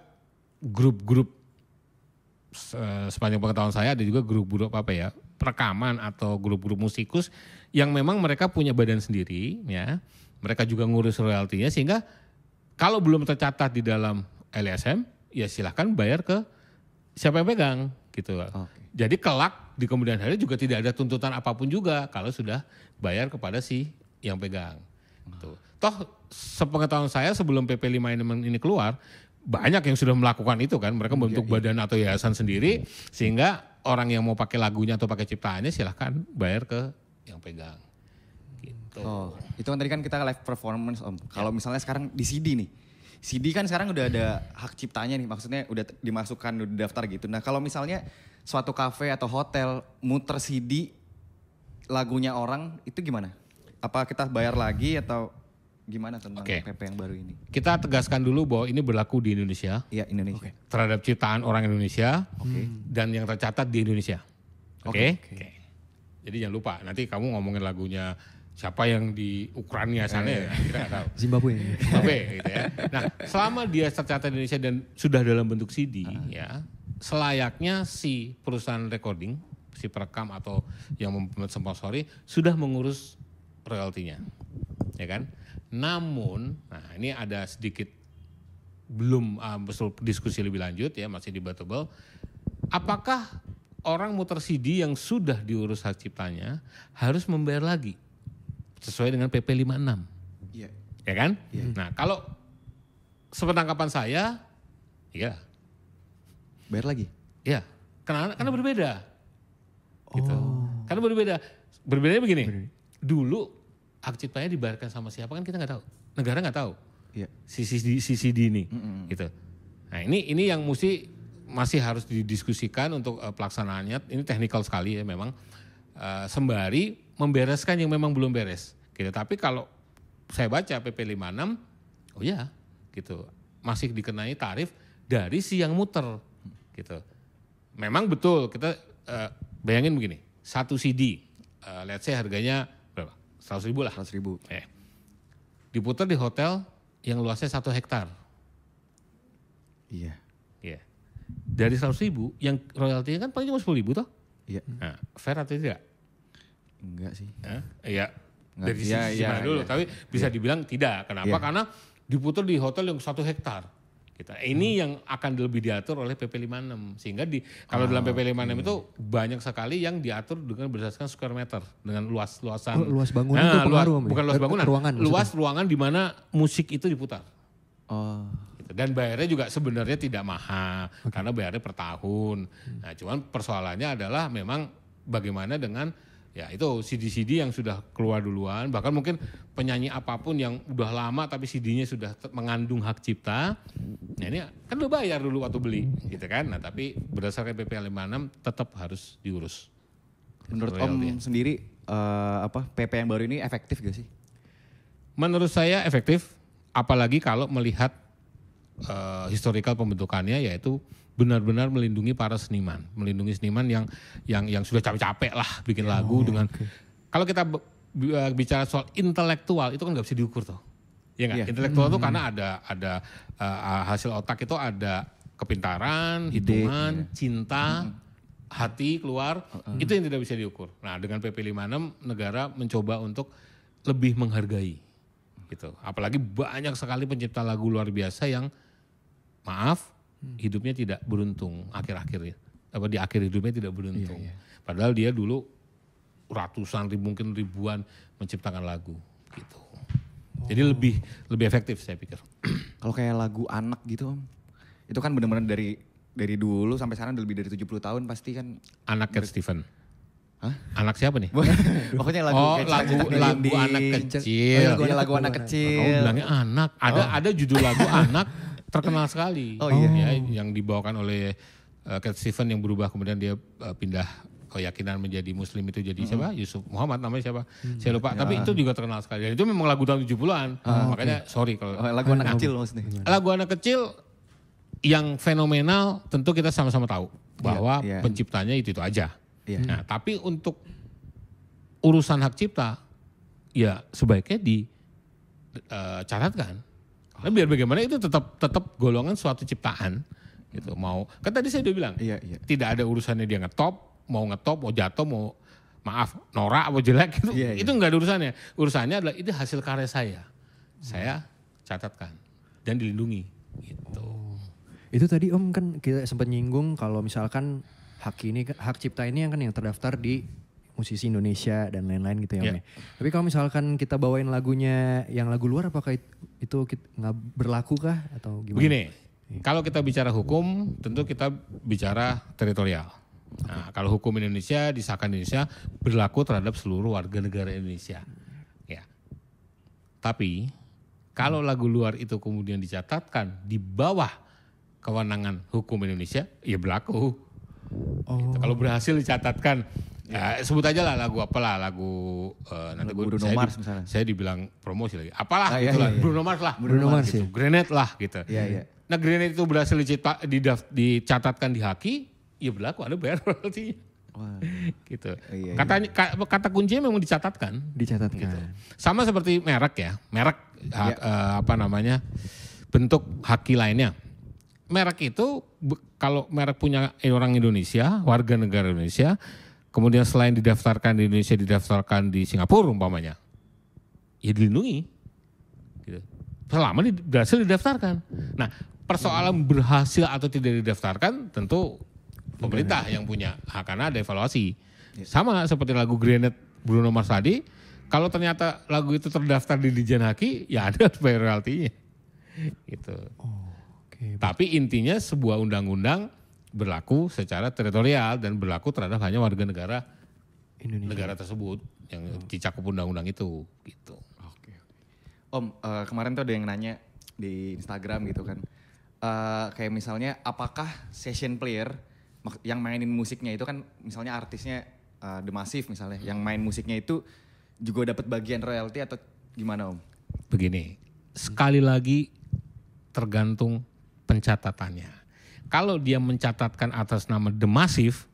Speaker 3: grup-grup sepanjang pengetahuan saya ada juga grup-grup apa ya perekaman atau grup-grup musikus yang memang mereka punya badan sendiri ya mereka juga ngurus royaltinya sehingga kalau belum tercatat di dalam LSM ya silahkan bayar ke siapa yang pegang gitu okay. jadi kelak di kemudian hari juga tidak ada tuntutan apapun juga kalau sudah bayar kepada si yang pegang gitu. toh sepengetahuan saya sebelum PP 5 ini keluar banyak yang sudah melakukan itu kan mereka iya, membentuk ya, ya. badan atau yayasan sendiri
Speaker 1: sehingga orang yang mau pakai lagunya atau pakai ciptaannya silahkan
Speaker 3: bayar ke yang pegang gitu. Oh,
Speaker 1: itu kan tadi kan kita live performance Om. Kalau ya. misalnya sekarang di CD nih. CD kan sekarang udah ada hak ciptanya nih, maksudnya udah dimasukkan udah daftar gitu. Nah, kalau misalnya suatu kafe atau hotel muter CD lagunya orang itu gimana? Apa kita bayar lagi atau gimana tentang okay. PP yang baru ini? Kita tegaskan
Speaker 3: dulu bahwa ini berlaku di Indonesia.
Speaker 1: Iya, Indonesia. Okay.
Speaker 3: Terhadap ciptaan orang Indonesia okay. dan yang tercatat di Indonesia. Oke. Okay? Okay. Okay. Jadi jangan lupa nanti kamu ngomongin lagunya siapa yang di Ukraina sana ya, eh. kita nggak tahu. Zimbabwe. Zimbabwe gitu ya. Nah, selama dia tercatat di Indonesia dan sudah dalam bentuk CD uh. Ah. ya, selayaknya si perusahaan recording, si perekam atau yang membuat sponsori sudah mengurus royaltinya. Ya kan? Namun, nah ini ada sedikit belum uh, diskusi lebih lanjut ya masih debatable. Apakah orang muter CD yang sudah diurus hak ciptanya harus membayar lagi sesuai dengan PP 56? Iya. Ya kan? Ya. Nah, kalau sepenangkapan saya, ya Bayar lagi? Iya. Karena, karena berbeda. Oh. Gitu. Karena berbeda. Berbedanya begini. Berbeda. Dulu hak ciptanya dibayarkan sama siapa kan kita nggak tahu negara nggak tahu yeah. sisi sisi di ini mm-hmm. gitu nah ini ini yang mesti masih harus didiskusikan untuk uh, pelaksanaannya ini teknikal sekali ya memang uh, sembari membereskan yang memang belum beres gitu tapi kalau saya baca PP 56 oh ya gitu masih dikenai tarif dari si yang muter gitu memang betul kita uh, bayangin begini satu CD uh, let's say harganya seratus ribu lah. Seratus ribu. Eh. Diputar di hotel yang luasnya satu hektar. Iya. Iya. Dari seratus ribu, yang royaltinya kan paling cuma sepuluh ribu toh? Iya. Nah, fair atau tidak? Enggak sih. Eh? Iya. Dari sisi ya, ya, dulu, ya. tapi bisa iya. dibilang tidak. Kenapa? Iya. Karena diputar di hotel yang satu hektar. Gitu. Ini hmm. yang akan lebih diatur oleh PP 56 sehingga di kalau oh, dalam PP 56 hmm. itu banyak sekali yang diatur dengan berdasarkan square meter dengan luas luasan oh, luas bangunan nah, itu luas, ya? bukan luas bangunan ruangan, luas maksudnya. ruangan di mana musik itu diputar. Oh. Gitu. Dan bayarnya juga sebenarnya tidak mahal okay. karena bayarnya per tahun. Hmm. Nah, cuman persoalannya adalah memang bagaimana dengan ya itu CD-CD yang sudah keluar duluan bahkan mungkin penyanyi apapun yang udah lama tapi CD-nya sudah mengandung hak cipta nah ini kan lu bayar dulu waktu beli gitu kan nah tapi berdasarkan PP 56
Speaker 1: tetap harus diurus menurut Om ya. sendiri uh, apa PP yang baru ini efektif gak sih
Speaker 3: menurut saya efektif apalagi kalau melihat uh, historical pembentukannya yaitu benar-benar melindungi para seniman, melindungi seniman yang yang yang sudah capek-capek lah bikin oh, lagu dengan kalau kita e, bicara soal intelektual itu kan nggak bisa diukur tuh. Ya nggak Yeah. Intelektual itu hmm. karena ada ada uh, hasil otak itu ada kepintaran, hitungan, yeah. cinta, hmm hati keluar hmm. itu yang tidak bisa diukur. Nah, dengan PP 56 negara mencoba untuk lebih menghargai gitu. Apalagi banyak sekali pencipta lagu luar biasa yang maaf Hmm. hidupnya tidak beruntung akhir-akhirnya apa di akhir hidupnya tidak beruntung. Iya, iya. Padahal dia dulu ratusan ribu mungkin ribuan
Speaker 1: menciptakan lagu gitu. Oh. Jadi lebih lebih efektif saya pikir. *clears throat* Kalau kayak lagu anak gitu Om. Itu kan benar-benar dari dari dulu sampai sekarang lebih dari 70 tahun pasti kan.
Speaker 3: Anak Cat Steven. Hah? Anak siapa nih? *laughs* Pokoknya lagu oh, lagu, lagu, oh, iya, lagu anak iya. kecil. Oh, lagu, lagu anak kecil. Oh, anak. Ada oh. ada judul lagu *laughs* anak terkenal sekali. Oh iya. Ya, oh. yang dibawakan oleh uh, Cat Steven yang berubah kemudian dia uh, pindah keyakinan menjadi muslim itu jadi hmm. siapa? Yusuf Muhammad namanya siapa? Hmm. Saya lupa. Ya. Tapi itu juga terkenal sekali. Dan itu memang lagu tahun 70-an. Ah, Makanya okay. sorry kalau oh, lagu anak nah, kecil maksudnya. Lagu anak kecil yang fenomenal tentu kita sama-sama tahu iya, bahwa ya, ya. penciptanya itu itu aja. Ya. Nah, tapi untuk urusan hak cipta ya sebaiknya di uh, catatkan tapi biar bagaimana itu tetap tetap golongan suatu ciptaan gitu mau kan tadi saya udah bilang iya, iya. tidak ada urusannya dia ngetop mau ngetop mau jatuh mau maaf norak mau jelek itu iya, iya, itu nggak ada urusannya urusannya adalah itu hasil karya saya saya catatkan
Speaker 2: dan dilindungi gitu itu tadi om kan kita sempat nyinggung kalau misalkan hak ini hak cipta ini yang kan yang terdaftar di musisi Indonesia dan lain-lain gitu ya yeah. Ya. Tapi kalau misalkan kita bawain lagunya yang lagu luar apakah itu nggak berlaku kah
Speaker 3: atau gimana? Begini, iya. kalau kita bicara hukum tentu kita bicara teritorial. Nah, kalau hukum Indonesia disahkan Indonesia berlaku terhadap seluruh warga negara Indonesia. Ya. Tapi kalau lagu luar itu kemudian dicatatkan di bawah kewenangan hukum Indonesia, ya berlaku. Oh. Gitu. Kalau oh. berhasil dicatatkan Ya, sebut aja lah lagu apalah lagu uh, nanti lagu Bruno saya, Mars di, misalnya. Saya dibilang promosi lagi. Apalah ah, iya, gitu iya, lah. Iya. Bruno Mars lah. Bruno, Bruno Mars gitu. Iya. Grenade lah gitu. Iya, iya. Nah, Grenade itu berhasil dicita, dicatatkan di Haki, ya berlaku ada bayar *laughs* royalty.
Speaker 1: gitu. Iya, iya. Katanya
Speaker 3: kata kuncinya memang dicatatkan. Dicatatkan. Gitu. Sama seperti merek ya. Merek iya. hak, uh, eh, apa namanya? bentuk haki lainnya merek itu kalau merek punya orang Indonesia, warga negara Indonesia, kemudian selain didaftarkan di Indonesia didaftarkan di Singapura umpamanya ya dilindungi gitu. selama di, berhasil didaftarkan nah persoalan berhasil atau tidak didaftarkan tentu pemerintah yang punya hak karena ada evaluasi iya. sama seperti lagu Grenade Bruno Mars tadi kalau ternyata lagu itu terdaftar di Dijen Haki ya ada bayar *laughs* royaltinya gitu oh, okay. tapi intinya sebuah undang-undang berlaku secara teritorial dan berlaku terhadap hanya warga negara Indonesia. negara tersebut yang hmm. dicakup undang-undang itu
Speaker 1: gitu. Oke. Okay. Om uh, kemarin tuh ada yang nanya di Instagram gitu kan, uh, kayak misalnya apakah session player yang mainin musiknya itu kan misalnya artisnya uh, The Massive misalnya, hmm. yang main musiknya itu juga dapat bagian royalti atau gimana om?
Speaker 3: Begini, sekali lagi tergantung pencatatannya kalau dia mencatatkan atas nama The Massive,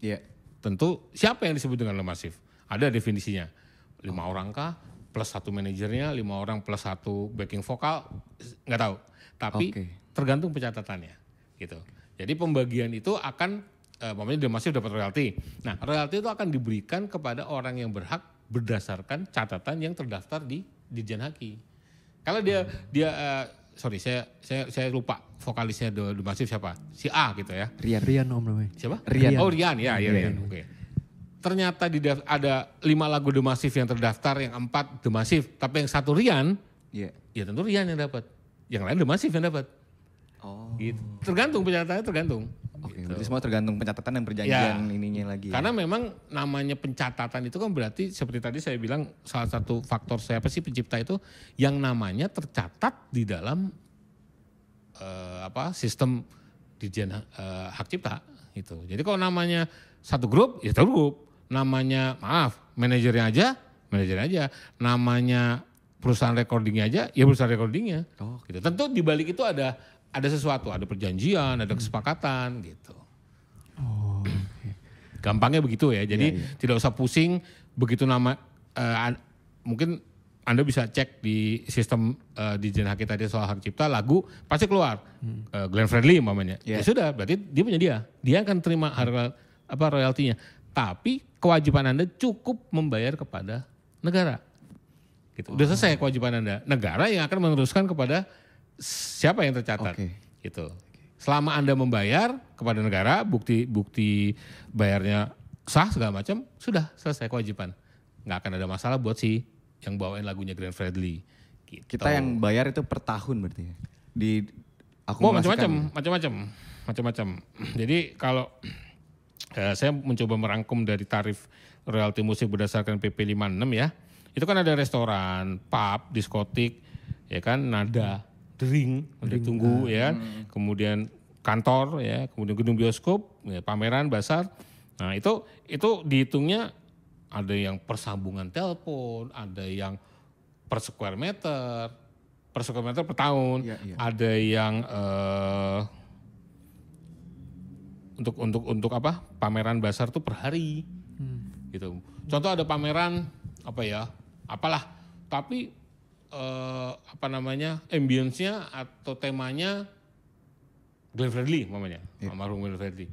Speaker 3: yeah. tentu siapa yang disebut dengan The Massive? Ada definisinya. Lima orang kah? Plus satu manajernya, lima orang plus satu backing vokal, nggak tahu. Tapi okay. tergantung pencatatannya, gitu. Jadi pembagian itu akan, eh, maksudnya The Massive dapat royalti. Nah, royalti itu akan diberikan kepada orang yang berhak berdasarkan catatan yang terdaftar di Dirjen Haki. Kalau dia hmm. dia uh, sorry saya saya saya lupa vokalisnya The, Massive siapa si A gitu ya Rian
Speaker 2: Rian om namanya siapa Rian oh Rian ya, ya Rian, Rian. oke okay.
Speaker 3: ternyata di ada lima lagu The Massive yang terdaftar yang empat The Massive tapi yang satu Rian yeah. ya tentu Rian yang dapat yang lain The Massive yang dapat oh gitu. tergantung
Speaker 1: penyataannya tergantung Oke, okay, gitu. Jadi semua tergantung pencatatan dan perjanjian ya, ininya lagi. Ya.
Speaker 3: Karena ya? memang namanya pencatatan itu kan berarti seperti tadi saya bilang salah satu faktor saya apa sih pencipta itu yang namanya tercatat di dalam uh, apa sistem dirjen uh, hak cipta gitu. Jadi kalau namanya satu grup ya satu grup, namanya maaf manajernya aja, manajernya aja, namanya perusahaan recordingnya aja, ya perusahaan recordingnya. Oh, gitu. Tentu di balik itu ada ada sesuatu, ada perjanjian, ada kesepakatan gitu. Oh. Okay. Gampangnya begitu ya. Jadi yeah, yeah. tidak usah pusing begitu nama uh, an, mungkin anda bisa cek di sistem uh, di Jen Haki tadi soal hak cipta lagu pasti keluar hmm. uh, Glenn Fredly umpamanya. Yeah. Ya sudah, berarti dia punya dia. Dia akan terima harga apa royaltinya. Tapi kewajiban Anda cukup membayar kepada negara. Gitu. Udah oh. selesai kewajiban Anda. Negara yang akan meneruskan kepada siapa yang tercatat okay. gitu. Selama Anda membayar kepada negara, bukti-bukti bayarnya sah segala macam, sudah selesai kewajiban. Nggak akan ada masalah buat si yang bawain lagunya Grand Fredly. Gitu. Kita yang bayar itu per tahun berarti ya? Di
Speaker 2: aku oh, macam-macam, gitu.
Speaker 3: macam-macam, macam-macam. Jadi kalau eh, saya mencoba merangkum dari tarif royalti musik berdasarkan PP 56 ya. Itu kan ada restoran, pub, diskotik, ya kan, nada drink, ada tunggu ah. ya. Hmm. Kemudian kantor ya, kemudian gedung bioskop, ya, pameran, basar. Nah, itu itu dihitungnya ada yang persambungan telepon, ada yang per square meter, per square meter per tahun, ya, ya. ada yang uh, untuk untuk untuk apa? pameran besar tuh per hari. Hmm. Gitu. Contoh ada pameran apa ya? Apalah, tapi uh, apa namanya ambience-nya atau temanya Glenn Fredly mamanya yeah. almarhum Glenn Fredly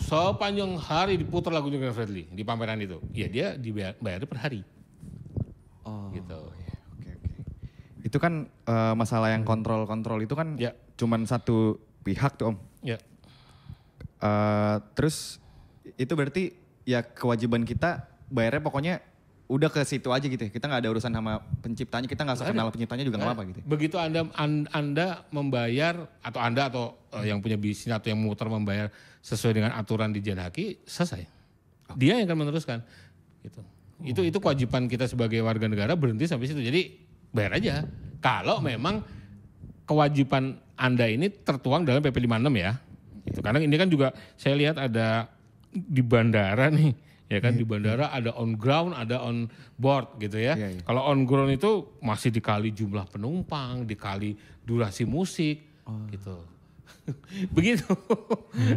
Speaker 3: sepanjang hari diputar lagunya Glenn Fredly di pameran itu ya dia dibayar per hari
Speaker 1: oh gitu yeah. okay, okay. itu kan uh, masalah yang kontrol-kontrol itu kan yeah. cuman satu pihak tuh om yeah. Iya. uh, terus itu berarti ya kewajiban kita bayarnya pokoknya udah ke situ aja gitu ya. Kita nggak ada urusan sama penciptanya, kita nggak kenal penciptanya juga nggak eh, apa-apa gitu. Ya. Begitu Anda
Speaker 3: Anda membayar atau Anda atau uh, yang punya bisnis atau yang muter membayar sesuai dengan aturan di Haki, selesai. Oh. Dia yang akan meneruskan. Gitu. Oh, itu itu gitu. kewajiban kita sebagai warga negara berhenti sampai situ. Jadi bayar aja. Kalau memang kewajiban Anda ini tertuang dalam PP 56 ya. itu iya. Karena ini kan juga saya lihat ada di bandara nih ya kan yeah, di iya. bandara ada on ground ada on board gitu ya. Yeah, yeah. Kalau on ground itu masih dikali jumlah penumpang, dikali durasi musik oh. gitu. *laughs* Begitu.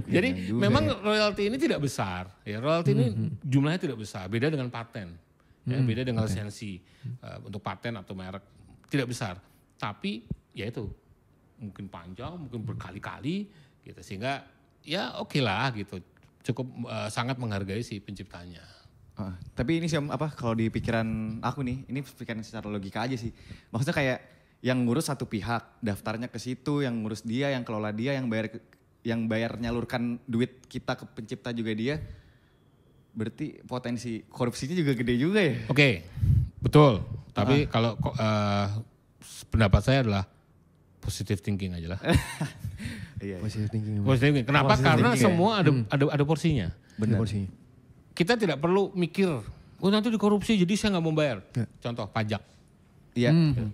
Speaker 3: Jadi ya juga, memang ya. royalti ini tidak besar. Ya royalti hmm, ini mm-hmm. jumlahnya tidak besar, beda dengan paten. Hmm, ya, mm-hmm. beda dengan okay. lisensi uh, untuk paten atau merek tidak besar. Tapi ya itu mungkin panjang, mungkin berkali-kali gitu sehingga ya oke okay lah gitu cukup uh, sangat
Speaker 1: menghargai si penciptanya. Uh, tapi ini sih apa kalau di pikiran aku nih, ini pikiran secara logika aja sih. Maksudnya kayak yang ngurus satu pihak, daftarnya ke situ, yang ngurus dia, yang kelola dia, yang bayar yang bayar nyalurkan duit kita ke pencipta juga dia. Berarti potensi korupsinya juga gede juga ya. Oke. Okay,
Speaker 3: betul. Tapi uh.
Speaker 1: kalau uh,
Speaker 3: pendapat saya adalah positive thinking aja lah. *laughs*
Speaker 2: Iya, iya, Positive thinking. Positive thinking. Kenapa? Positive Karena thinking ya? semua ya. ada, hmm.
Speaker 3: ada ada porsinya. Benar. Porsinya. Kita tidak perlu mikir, oh nanti dikorupsi jadi saya nggak mau bayar. Ya. Contoh pajak. Iya. Hmm. uh,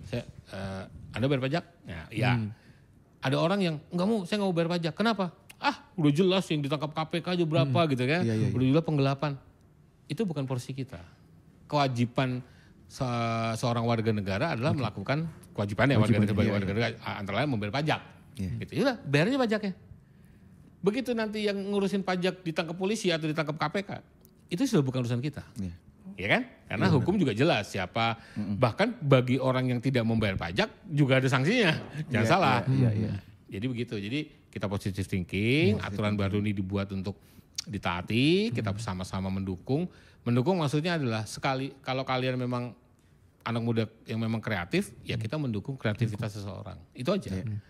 Speaker 3: anda bayar pajak? ya. Iya. Hmm. Ada orang yang nggak mau, saya nggak mau bayar pajak. Kenapa? Ah, udah jelas yang ditangkap KPK aja berapa hmm. gitu kan. Ya, ya, ya. Udah jelas penggelapan. Itu bukan porsi kita. Kewajiban se seorang warga negara adalah okay. melakukan kewajibannya warga negara sebagai iya, warga iya. negara antara lain membayar pajak. Yeah. Gitu. Yaudah, bayar aja pajaknya. Begitu nanti yang ngurusin pajak ditangkap polisi atau ditangkap KPK, itu sudah bukan urusan kita. Yeah. Ya iya kan? Karena yeah, iya, hukum juga jelas siapa mm -mm. bahkan bagi orang yang tidak membayar pajak juga ada sanksinya. Jangan yeah, salah. Yeah, yeah, yeah. Jadi begitu. Jadi kita positive thinking, aturan baru ini dibuat untuk ditaati, kita bersama sama mendukung. Mendukung maksudnya adalah sekali kalau kalian memang anak muda yang memang kreatif, ya hmm. kita mendukung kreativitas seseorang. Itu aja. Ya. Hmm.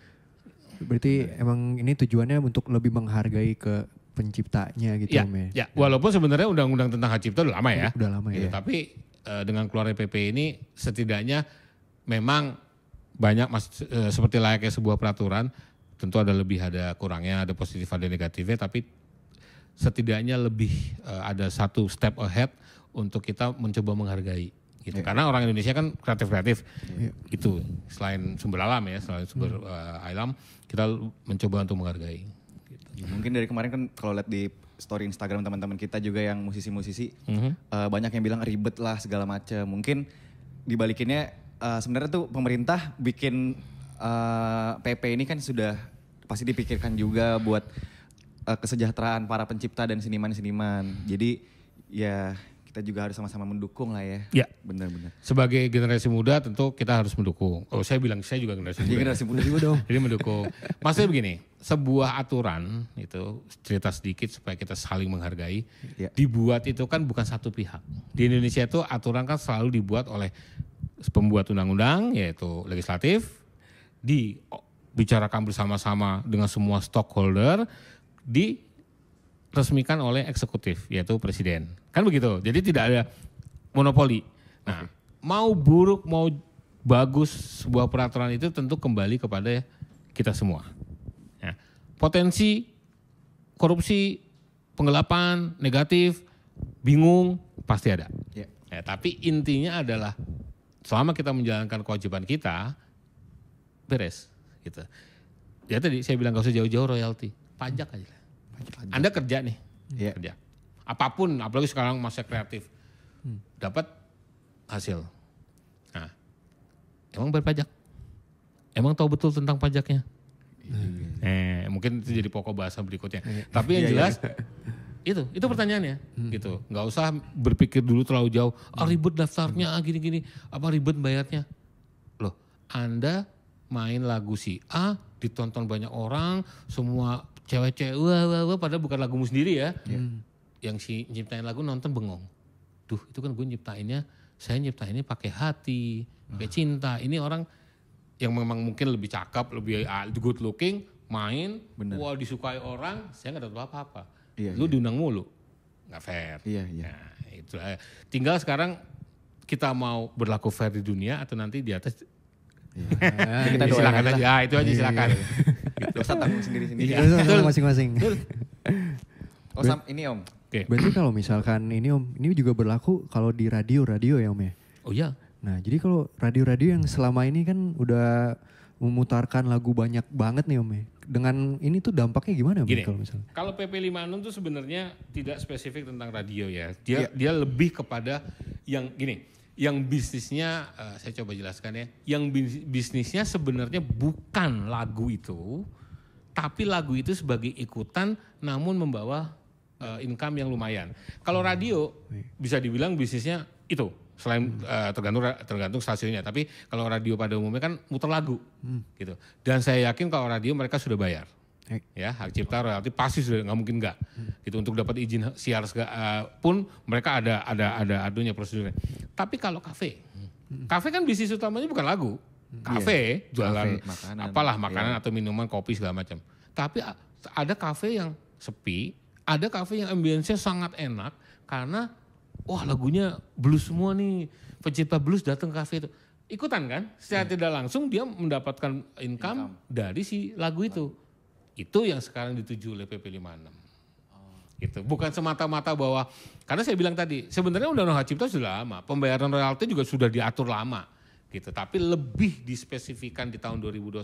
Speaker 2: Berarti ya. emang ini tujuannya untuk lebih menghargai ke penciptanya gitu ya. Om ya. ya.
Speaker 3: Walaupun sebenarnya undang-undang tentang hak cipta udah lama ya. Udah lama ya. ya tapi uh, dengan keluar PP ini setidaknya memang banyak mas, uh, seperti layaknya sebuah peraturan tentu ada lebih ada kurangnya ada positif ada negatifnya tapi setidaknya lebih uh, ada satu step ahead untuk kita mencoba menghargai gitu. Yeah. Karena orang Indonesia kan kreatif-kreatif. Yeah. Iya. Itu selain sumber alam ya, selain sumber hmm. uh, alam, kita mencoba untuk menghargai. Gitu. Ya, mungkin
Speaker 1: dari kemarin kan kalau lihat di story Instagram teman-teman kita juga yang musisi-musisi -hmm. uh, banyak yang bilang ribet lah segala macam. Mungkin dibalikinnya uh, sebenarnya tuh pemerintah bikin uh, PP ini kan sudah pasti dipikirkan juga buat uh, kesejahteraan para pencipta dan seniman-seniman. Jadi ya kita juga harus sama-sama mendukung lah ya. Iya. Benar-benar.
Speaker 3: Sebagai generasi muda tentu kita harus mendukung.
Speaker 1: Oh saya bilang saya juga generasi muda. generasi muda juga
Speaker 3: dong. Jadi mendukung. Maksudnya begini, sebuah aturan itu cerita sedikit supaya kita saling menghargai. Ya. Dibuat itu kan bukan satu pihak. Di Indonesia itu aturan kan selalu dibuat oleh pembuat undang-undang yaitu legislatif dibicarakan bersama-sama dengan semua stakeholder di oleh eksekutif yaitu presiden Kan begitu. Jadi tidak ada monopoli. Nah, mau buruk mau bagus sebuah peraturan itu tentu kembali kepada kita semua. Ya. Potensi korupsi, penggelapan, negatif, bingung pasti ada. Ya. Ya, tapi intinya adalah selama kita menjalankan kewajiban kita beres gitu. Ya tadi saya bilang gak usah jauh-jauh royalti, pajak aja lah. Pajak. Anda kerja nih, ya. kerja apapun apalagi sekarang masa kreatif hmm. dapat hasil nah emang berpajak emang tahu betul tentang pajaknya hmm. eh mungkin itu jadi pokok bahasa berikutnya hmm. tapi yang iya, iya. jelas *laughs* itu itu pertanyaannya hmm. gitu nggak usah berpikir dulu terlalu jauh ah, hmm. ribet daftarnya ah, gini-gini apa ribet bayarnya loh anda main lagu si A ditonton banyak orang semua cewek-cewek wah wah wah padahal bukan lagumu sendiri ya hmm yang si nyiptain lagu nonton bengong. Duh, itu kan gue nyiptainnya, saya nyiptainnya pakai hati, pakai ah. cinta. Ini orang yang memang mungkin lebih cakep, lebih ah, good looking, main, Bener. wah disukai orang, saya nggak dapat apa-apa. Iya, Lu iya. diundang mulu, nggak fair. Iya, iya. Nah, itu. Tinggal sekarang kita mau berlaku fair di dunia atau nanti di atas Ya, *laughs* kita silakan aja. Ya, itu aja iya, silakan. Dosa iya, iya.
Speaker 2: gitu. tanggung sendiri-sendiri. Dosa masing-masing. Oh, ini Om, Oke. Okay. Berarti kalau misalkan ini Om, ini juga berlaku kalau di radio-radio ya Om ya? Oh iya. Nah jadi kalau radio-radio yang selama ini kan udah memutarkan lagu banyak banget nih Om ya. Dengan ini tuh dampaknya gimana Om ya, Gini, kalau misalnya?
Speaker 3: Kalau PP56 tuh sebenarnya tidak spesifik tentang radio ya. Dia yeah. dia lebih kepada yang gini, yang bisnisnya uh, saya coba jelaskan ya. Yang bisnisnya sebenarnya bukan lagu itu, tapi lagu itu sebagai ikutan namun membawa uh, income yang lumayan. Kalau hmm. radio iya. bisa dibilang bisnisnya itu selain hmm. uh, tergantung tergantung stasiunnya tapi kalau radio pada umumnya kan muter lagu hmm. gitu dan saya yakin kalau radio mereka sudah bayar eh. ya hak cipta royalti pasti sudah nggak mungkin nggak hmm. gitu untuk dapat izin siar uh, pun mereka ada ada ada adunya prosedurnya tapi kalau kafe hmm. kafe kan bisnis utamanya bukan lagu hmm.
Speaker 2: kafe yeah. jualan kafe, makanan, apalah makanan
Speaker 3: yeah. atau minuman kopi segala macam tapi ada kafe yang sepi ada kafe yang ambience sangat enak karena wah lagunya blues semua nih. pencipta blues datang ke kafe itu. Ikutan kan? Secara yeah. Hmm. tidak langsung dia mendapatkan income, income. dari si lagu itu. nah. Itu yang sekarang dituju oleh PP56. Oh. Gitu. Bukan semata-mata bahwa karena saya bilang tadi, sebenarnya undang-undang hak cipta sudah lama, pembayaran royalti juga sudah diatur lama gitu. Tapi lebih dispesifikan di tahun 2021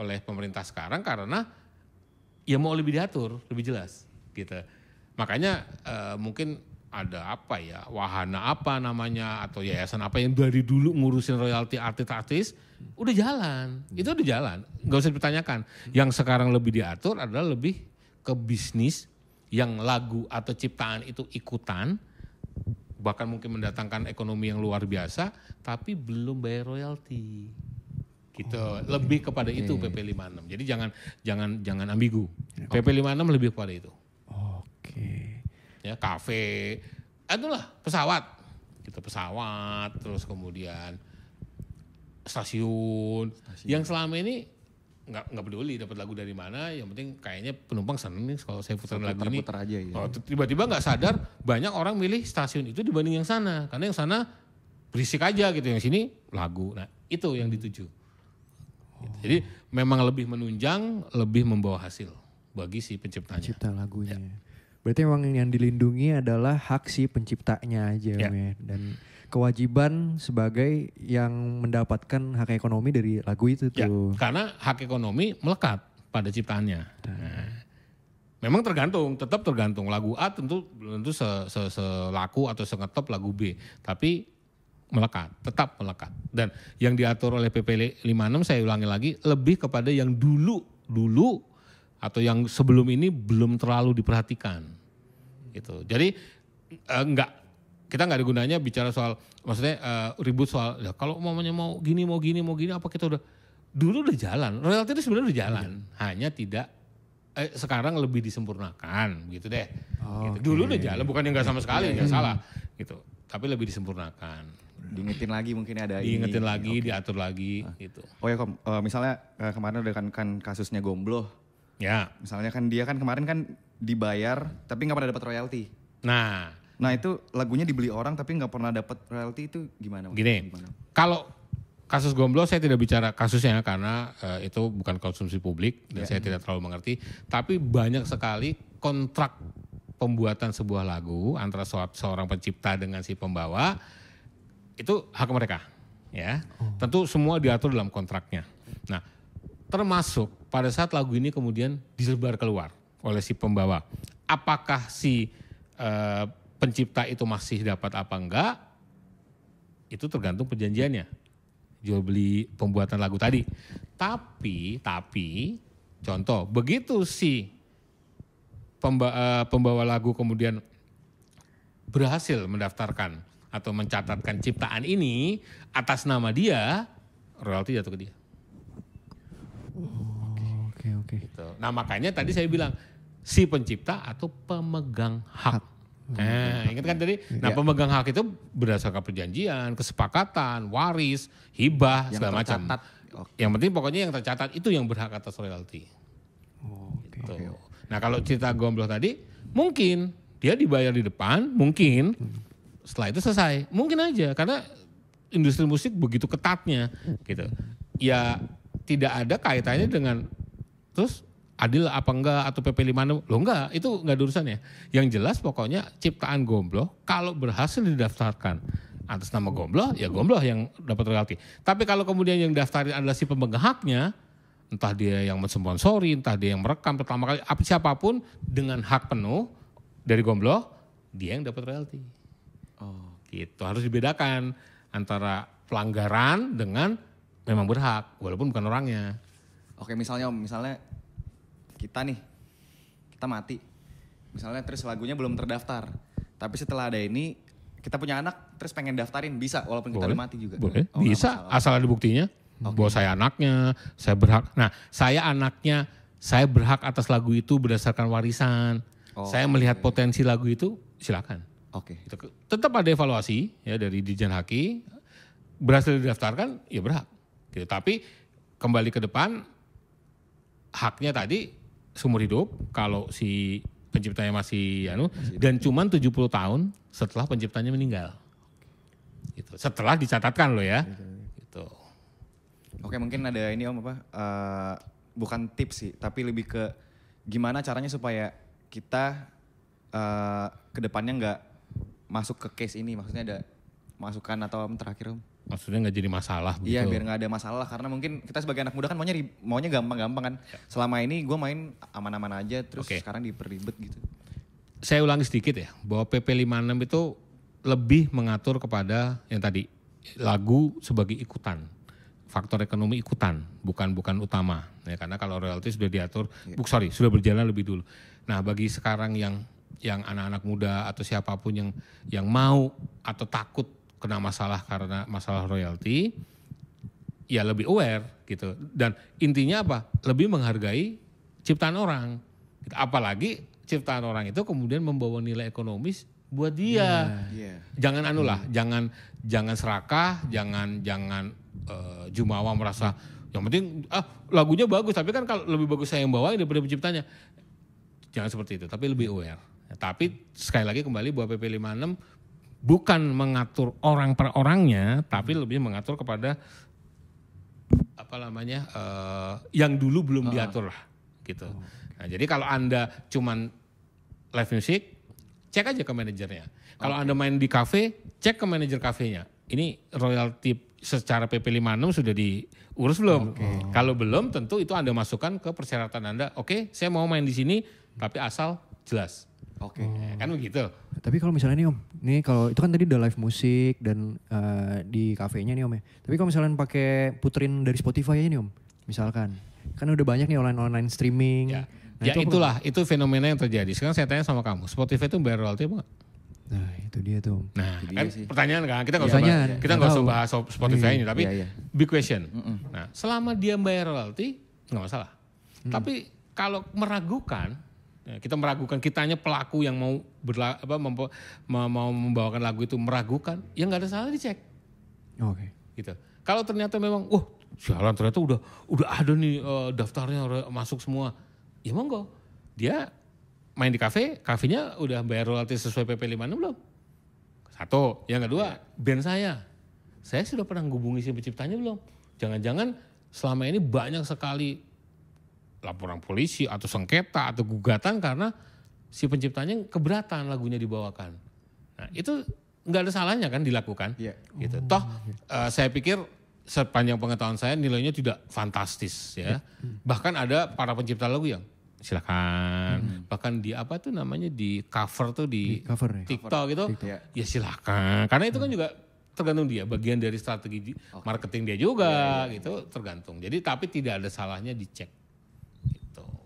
Speaker 3: oleh pemerintah sekarang karena ya mau lebih diatur, lebih jelas gitu. Makanya uh, mungkin ada apa ya wahana apa namanya atau yayasan apa yang dari dulu ngurusin royalti artis-artis udah jalan hmm. itu udah jalan nggak usah dipertanyakan hmm. yang sekarang lebih diatur adalah lebih ke bisnis yang lagu atau ciptaan itu ikutan bahkan mungkin mendatangkan ekonomi yang luar biasa tapi belum bayar royalti gitu oh, lebih kepada itu PP iya, iya. 56 jadi jangan jangan jangan ambigu okay. PP 56 lebih kepada itu Okay. Ya kafe, itulah pesawat, gitu pesawat, terus kemudian stasiun, stasiun. yang selama ini nggak nggak peduli dapat lagu dari mana yang penting kayaknya penumpang seneng nih kalau saya putar lagu ini puter aja ya. oh, tiba-tiba nggak sadar banyak orang milih stasiun itu dibanding yang sana karena yang sana berisik aja gitu yang sini lagu nah itu yang dituju oh. jadi memang lebih menunjang lebih membawa hasil bagi si penciptanya
Speaker 2: pencipta lagunya ya. Berarti memang yang dilindungi adalah hak si penciptanya aja yeah. Ya. Dan kewajiban sebagai yang mendapatkan hak ekonomi dari lagu itu ya, tuh. Ya,
Speaker 3: karena hak ekonomi melekat pada ciptaannya. Nah, memang tergantung, tetap tergantung lagu A tentu tentu se, se, selaku atau sengetop lagu B, tapi melekat, tetap melekat. Dan yang diatur oleh PP 56 saya ulangi lagi lebih kepada yang dulu dulu atau yang sebelum ini belum terlalu diperhatikan gitu jadi uh, nggak kita nggak ada gunanya bicara soal maksudnya uh, ribut soal ya kalau mamanya mau gini mau gini mau gini apa kita udah dulu udah jalan royalti itu sebenarnya udah jalan hmm. hanya tidak eh, sekarang lebih disempurnakan gitu deh oh, gitu. dulu udah jalan bukan yang nggak sama sekali iya, nggak hmm. salah
Speaker 1: gitu tapi lebih disempurnakan diingetin lagi mungkin ada diingetin lagi okay. diatur lagi nah. gitu oh ya kom uh, misalnya uh, kemarin udah kan, kan kasusnya gombloh Ya. Misalnya kan dia kan kemarin kan dibayar tapi nggak pernah dapat royalti. Nah, nah itu lagunya dibeli orang tapi nggak pernah dapat royalti itu gimana? Gini,
Speaker 3: kalau kasus gomblo saya tidak bicara kasusnya ya, karena uh, itu bukan konsumsi publik dan ya. saya tidak terlalu mengerti. Tapi banyak sekali kontrak pembuatan sebuah lagu antara seorang pencipta dengan si pembawa itu hak mereka, ya. Oh. Tentu semua diatur dalam kontraknya. Nah, termasuk pada saat lagu ini kemudian disebar keluar oleh si pembawa. Apakah si uh, pencipta itu masih dapat apa enggak? Itu tergantung perjanjiannya. Jual beli pembuatan lagu tadi. Tapi, tapi contoh, begitu si pemba, uh, pembawa lagu kemudian berhasil mendaftarkan atau mencatatkan ciptaan ini atas nama dia, royalti jatuh ke dia. Oke, oke, gitu. Nah, makanya tadi saya bilang si pencipta atau pemegang hak. hak. Nah, ingat kan tadi? Nah, iya. pemegang hak itu berdasarkan perjanjian, kesepakatan, waris, hibah, yang segala tercatat. macam. Okay. Yang penting pokoknya yang tercatat itu yang berhak atas royalti. Oh, gitu. okay. Nah, kalau cerita gombloh tadi, mungkin dia dibayar di depan, mungkin hmm. setelah itu selesai. Mungkin aja karena industri musik begitu ketatnya gitu. Ya tidak ada kaitannya dengan terus adil apa enggak atau PP 56 lo enggak itu enggak ada ya yang jelas pokoknya ciptaan gomblo kalau berhasil didaftarkan atas nama gomblo ya gomblo yang dapat royalti tapi kalau kemudian yang daftarin adalah si pemegang haknya entah dia yang mensponsori entah dia yang merekam pertama kali apa siapapun dengan hak penuh dari gomblo dia yang dapat royalti oh gitu harus dibedakan antara
Speaker 1: pelanggaran dengan memang berhak walaupun bukan orangnya. Oke misalnya om, misalnya kita nih, kita mati. Misalnya terus lagunya belum terdaftar. Tapi setelah ada ini, kita punya anak terus pengen daftarin bisa walaupun kita udah mati juga. Boleh,
Speaker 3: oh, bisa asal ada buktinya. Okay. Bahwa saya anaknya, saya berhak. Nah saya anaknya, saya berhak atas lagu itu berdasarkan warisan. Oh, saya melihat potensi lagu itu, silakan. Oke. Okay. Tetap ada evaluasi ya dari Dijen Haki. Berhasil didaftarkan, ya berhak. Gitu. Tapi kembali ke depan haknya tadi seumur hidup kalau si penciptanya masih anu dan iya. cuma 70 tahun setelah penciptanya meninggal. Gitu. Setelah dicatatkan loh ya. Iya,
Speaker 1: iya. Gitu. Oke, mungkin ada ini Om apa? Uh, bukan tips sih, tapi lebih ke gimana caranya supaya kita uh, eh, kedepannya nggak masuk ke case ini maksudnya ada masukan atau om terakhir om maksudnya nggak jadi masalah Iya gitu. biar nggak ada masalah karena mungkin kita sebagai anak muda kan maunya maunya gampang-gampang kan. Ya. Selama ini gue main aman-aman aja terus okay. sekarang diperibet gitu.
Speaker 3: Saya ulangi sedikit ya bahwa PP 56 itu lebih mengatur kepada yang tadi lagu sebagai ikutan faktor ekonomi ikutan bukan bukan utama ya karena kalau royalti sudah diatur ya. buk sorry sudah berjalan lebih dulu nah bagi sekarang yang yang anak-anak muda atau siapapun yang yang mau atau takut kena masalah karena masalah royalti, ya lebih aware gitu. Dan intinya apa? Lebih menghargai ciptaan orang. Apalagi ciptaan orang itu kemudian membawa nilai ekonomis buat dia. Yeah, yeah. Jangan anulah, yeah. jangan jangan serakah, jangan jangan uh, jumawa merasa yang penting ah lagunya bagus, tapi kan kalau lebih bagus saya yang bawain daripada penciptanya. Jangan seperti itu, tapi lebih aware. Tapi sekali lagi kembali buat PP 56 bukan mengatur orang per orangnya, tapi hmm. lebih mengatur kepada apa namanya uh, yang dulu belum ah. diatur lah gitu. Oh, Nah, jadi kalau anda cuman live music, cek aja ke manajernya. Kalau okay. anda main di kafe, cek ke manajer kafenya. Ini royalti secara PP 56 sudah diurus belum? Okay. Kalau belum tentu itu Anda masukkan ke persyaratan Anda. Oke, okay, saya mau main di sini tapi asal jelas. Oke, okay. Oh. hmm. kan begitu.
Speaker 2: Tapi kalau misalnya nih om, nih kalau itu kan tadi udah live musik dan uh, di kafenya nih om ya. Tapi kalau misalnya pakai puterin dari Spotify aja nih om, misalkan, kan udah banyak nih online online streaming. Ya, nah, ya itu itulah
Speaker 3: apa? itu fenomena yang terjadi. Sekarang saya tanya sama kamu, Spotify itu bayar royalti apa?
Speaker 2: Nah itu dia tuh. Nah itu kan sih.
Speaker 3: pertanyaan kan kita nggak ya, usah iya, bahas, kita gak usah bahas Spotify iya, ini, tapi ya, ya. big question. Mm -mm. Nah selama dia bayar royalti gak masalah. Mm. Tapi kalau meragukan Ya, kita meragukan kitanya pelaku yang mau berla, apa mem, mau membawakan lagu itu meragukan ya nggak ada salah dicek oke okay. gitu kalau ternyata memang wah jalan ternyata udah udah ada nih uh, daftarnya masuk semua ya monggo dia main di kafe kafenya udah bayar royalti sesuai PP 56 belum satu yang kedua iya. band saya saya sudah pernah hubungi si penciptanya belum jangan-jangan selama ini banyak sekali laporan polisi atau sengketa atau gugatan karena si penciptanya keberatan lagunya dibawakan. Nah, itu nggak ada salahnya kan dilakukan. Iya. Gitu. Oh. Toh uh, saya pikir sepanjang pengetahuan saya nilainya tidak fantastis ya. Hmm. Bahkan ada para pencipta lagu yang silakan hmm. bahkan di apa tuh namanya di cover tuh di, di cover, ya. TikTok cover. gitu TikTok. ya iya. silakan karena itu kan hmm. juga tergantung dia bagian dari strategi okay. marketing dia juga ya, ya, ya. gitu tergantung jadi tapi tidak ada salahnya dicek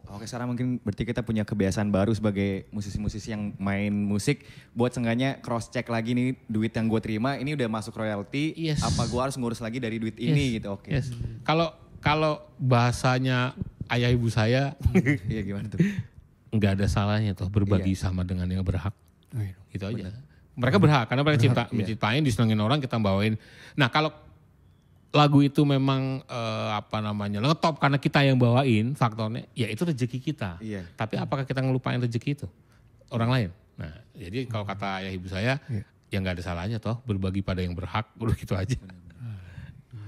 Speaker 1: Oke, sekarang mungkin berarti kita punya kebiasaan baru sebagai musisi-musisi yang main musik buat seenggaknya cross check lagi nih duit yang gue terima ini udah masuk royalti yes. apa gue harus ngurus lagi dari duit yes.
Speaker 2: ini gitu. Oke. Okay.
Speaker 3: Yes. Kalau kalau bahasanya ayah ibu saya *laughs* iya gimana tuh? nggak ada salahnya tuh berbagi iya. sama dengan yang berhak. Oh, iya. Gitu aja. Benar. Mereka berhak karena mereka berhak, iya. menciptain disenengin orang kita bawain. Nah, kalau lagu itu memang uh, apa namanya ngetop karena kita yang bawain faktornya ya itu rezeki kita iya. tapi apakah kita ngelupain rezeki itu orang lain nah jadi kalau kata ya ibu saya yang ya nggak ada salahnya toh berbagi pada yang berhak *laughs* udah gitu aja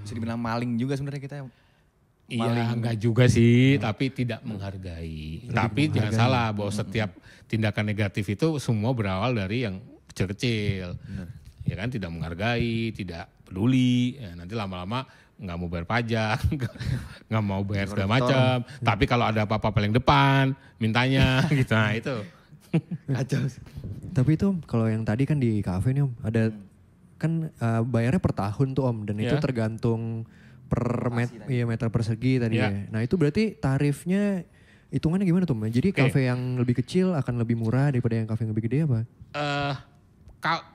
Speaker 3: bisa dibilang maling juga sebenarnya kita ya? iya, maling. Iya nggak juga sih, iya. tapi tidak menghargai. Lebih tapi menghargai. jangan salah bahwa setiap tindakan negatif itu semua berawal dari yang kecil-kecil ya kan tidak menghargai, tidak peduli. Ya, nanti lama-lama nggak mau bayar pajak, *laughs* nggak mau bayar segala macam. Tapi kalau ada apa-apa paling depan, mintanya *laughs* gitu. Nah itu.
Speaker 2: Kacau. Tapi itu kalau yang tadi kan di kafe nih om, ada hmm. kan uh, bayarnya per tahun tuh om, dan yeah. itu ya. tergantung per met iya, meter persegi tadi yeah. ya. Nah itu berarti tarifnya hitungannya gimana tuh om? Jadi kafe okay. yang lebih kecil akan lebih murah daripada yang kafe yang lebih gede apa?
Speaker 3: uh,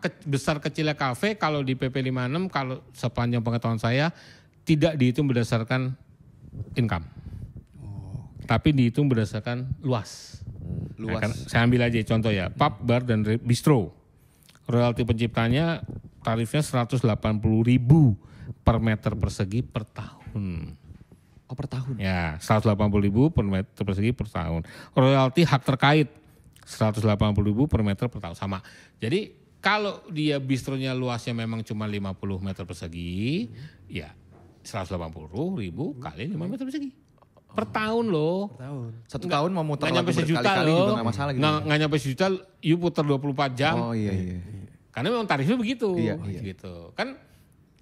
Speaker 3: ke, besar kecilnya kafe kalau di PP 56 kalau
Speaker 2: sepanjang pengetahuan
Speaker 3: saya tidak dihitung berdasarkan income. Oh. Tapi dihitung berdasarkan luas. Ya luas. Nah, saya ambil aja contoh ya, pub, bar dan bistro. Royalti penciptanya tarifnya 180 ribu per meter persegi per tahun. Oh per tahun? Ya, 180 ribu per meter persegi per tahun. Royalti hak terkait 180 ribu per meter per tahun sama. Jadi kalau dia bistronya luasnya memang cuma 50 meter persegi, hmm. ya 180 ribu kali 5 meter persegi
Speaker 1: per tahun loh. Per tahun. Satu tahun mau muter nyampe sejuta loh. Juga gak masalah gitu. Nggak,
Speaker 3: nyampe sejuta, you puter 24 jam. Oh iya iya. Karena memang tarifnya begitu. Iya, iya. gitu. Kan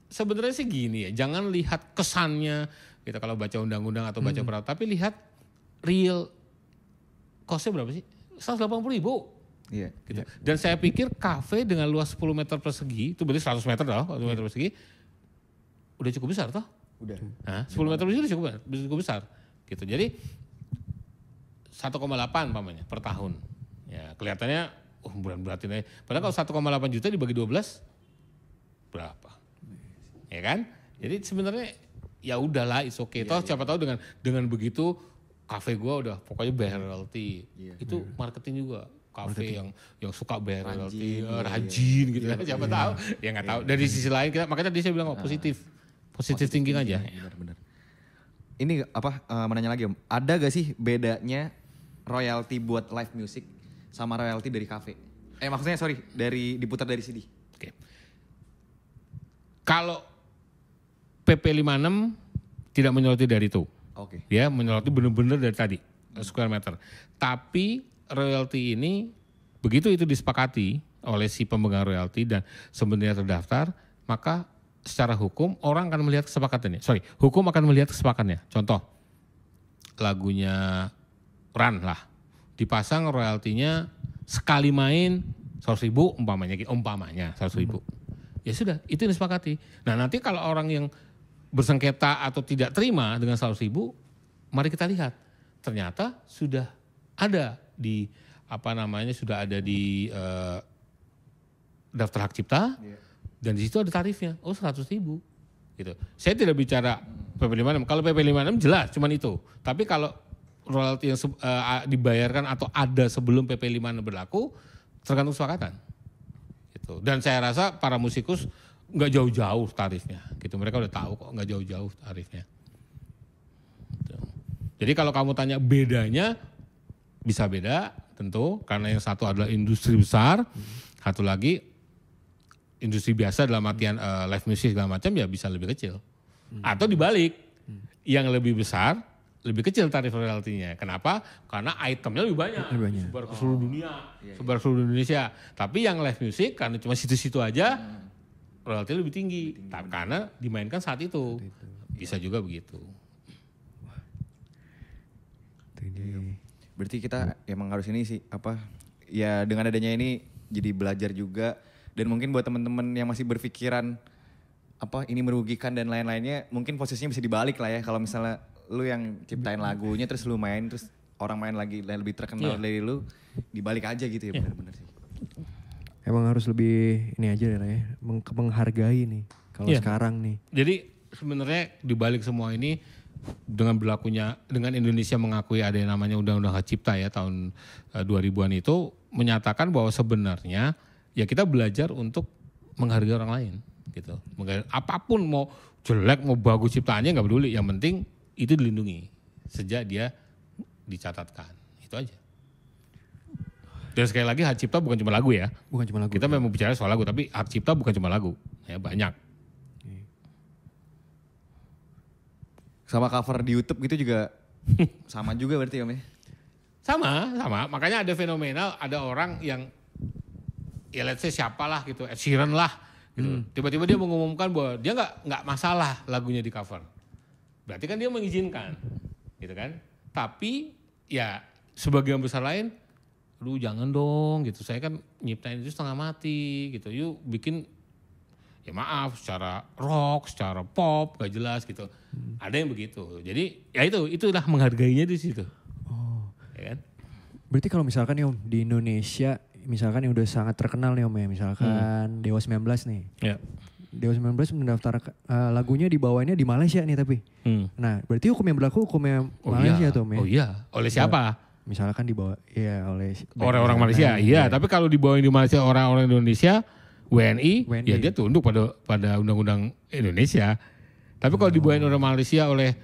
Speaker 3: sebenarnya sih gini ya, jangan lihat kesannya kita kalau baca undang-undang atau baca hmm. peraturan, tapi lihat real costnya berapa sih? 180 ribu. Iya. gitu. Yeah. Dan saya pikir kafe dengan luas 10 meter persegi, itu berarti 100 meter loh, 10 meter iya. persegi, udah cukup besar toh? Udah. Nah, 10 meter persegi udah cukup, cukup besar. Gitu. Jadi 1,8 pamannya per tahun. Ya, kelihatannya oh bulan berarti naik. Padahal kalau 1,8 juta dibagi 12 berapa? Ya kan? Jadi sebenarnya ya udahlah, it's okay. Yeah, Toh yeah. siapa tahu dengan dengan begitu kafe gua udah pokoknya barrelty. Yeah. Iya. Itu iya. marketing juga kafe yang yang suka bayar royalti, rajin, gitu ya. Iya, Siapa iya, tahu? Ya nggak tahu. Iya. Dari sisi lain kita makanya tadi saya bilang nah. positif.
Speaker 1: Positif, tinggi thinking aja. Iya, benar, benar. Ini apa uh, eh, menanya lagi Om. Ada gak sih bedanya royalti buat live music sama royalti dari kafe? Eh maksudnya sorry, dari diputar dari CD. Oke. Kalau
Speaker 3: PP56 tidak menyoroti dari itu. Oke. Okay. Ya, menyoroti benar-benar dari tadi hmm. square meter. Tapi royalti ini begitu itu disepakati oleh si pemegang royalti dan sebenarnya terdaftar, maka secara hukum orang akan melihat kesepakatannya. Sorry, hukum akan melihat kesepakatannya. Contoh, lagunya Run lah, dipasang royaltinya sekali main 100 ribu umpamanya, gitu. umpamanya 100 ribu. Ya sudah, itu disepakati. Nah nanti kalau orang yang bersengketa atau tidak terima dengan 100 ribu, mari kita lihat. Ternyata sudah ada di apa namanya sudah ada di uh, daftar hak cipta yeah. dan di situ ada tarifnya oh seratus ribu gitu saya tidak bicara PP56 kalau PP56 jelas cuman itu tapi kalau royalti yang uh, dibayarkan atau ada sebelum PP56 berlaku tergantung kesepakatan gitu dan saya rasa para musikus nggak jauh-jauh tarifnya gitu mereka udah tahu kok nggak jauh-jauh tarifnya gitu. jadi kalau kamu tanya bedanya bisa beda tentu karena yang satu adalah industri besar, hmm. satu lagi industri biasa dalam artian uh, live music segala macam ya bisa lebih kecil. Hmm. Atau dibalik, hmm. yang lebih besar lebih kecil tarif royaltinya. Kenapa? Karena itemnya lebih banyak, lebih banyak. sebar ke seluruh dunia, oh, dunia, iya. sebar ke seluruh Indonesia. Tapi yang live music karena cuma situ-situ aja hmm. royalti lebih tinggi. Lebih tinggi. Karena dimainkan saat
Speaker 1: itu. Bisa juga begitu. Wah. Iya berarti kita hmm. emang harus ini sih apa ya dengan adanya ini jadi belajar juga dan mungkin buat teman-teman yang masih berpikiran apa ini merugikan dan lain-lainnya mungkin posisinya bisa dibalik lah ya kalau misalnya lu yang ciptain hmm. lagunya terus lu main terus orang main lagi lebih terkenal yeah. dari lu dibalik aja gitu ya yeah. benar-benar sih
Speaker 2: emang harus lebih ini aja lah ya menghargai nih kalau yeah. sekarang nih
Speaker 1: jadi
Speaker 3: sebenarnya dibalik semua ini dengan berlakunya dengan Indonesia mengakui ada yang namanya Undang-Undang Hak Cipta ya tahun 2000-an eh, itu menyatakan bahwa sebenarnya ya kita belajar untuk menghargai orang lain gitu. Apapun mau jelek mau bagus ciptaannya nggak peduli, yang penting itu dilindungi sejak dia dicatatkan. Itu aja. Dan sekali lagi hak cipta bukan cuma lagu ya. Bukan cuma lagu. Kita ya. memang bicara soal lagu, tapi hak cipta bukan cuma lagu. Ya banyak
Speaker 1: Sama cover di YouTube gitu juga sama juga berarti Om ya? Sama, sama. Makanya ada fenomenal ada orang yang ya
Speaker 3: let's say siapalah gitu, Ed Sheeran lah gitu. Hmm. Tiba-tiba dia mengumumkan bahwa dia nggak nggak masalah lagunya di cover. Berarti kan dia mengizinkan. Gitu kan? Tapi ya sebagian besar lain lu jangan dong gitu saya kan nyiptain itu setengah mati gitu yuk bikin ya maaf secara rock secara pop gak jelas gitu Hmm. Ada yang begitu. Jadi ya itu itulah
Speaker 2: menghargainya di situ. Oh. Ya kan? Berarti kalau misalkan nih Om di Indonesia misalkan yang udah sangat terkenal nih Om ya, misalkan hmm. Dewa 19 nih. Ya. Dewa 19 mendaftar uh, lagunya dibawainnya di Malaysia nih tapi. Hmm. Nah, berarti hukum yang berlaku hukumnya oh iya. Malaysia iya. tuh, Om ya. Oh iya,
Speaker 3: oleh siapa? Misalkan dibawa
Speaker 2: ya oleh orang-orang Malaysia. Iya,
Speaker 3: ya. tapi kalau dibawa di Malaysia orang-orang Indonesia WNI, WNI, ya dia tunduk pada pada undang-undang Indonesia. Tapi kalau dibuain orang Malaysia oleh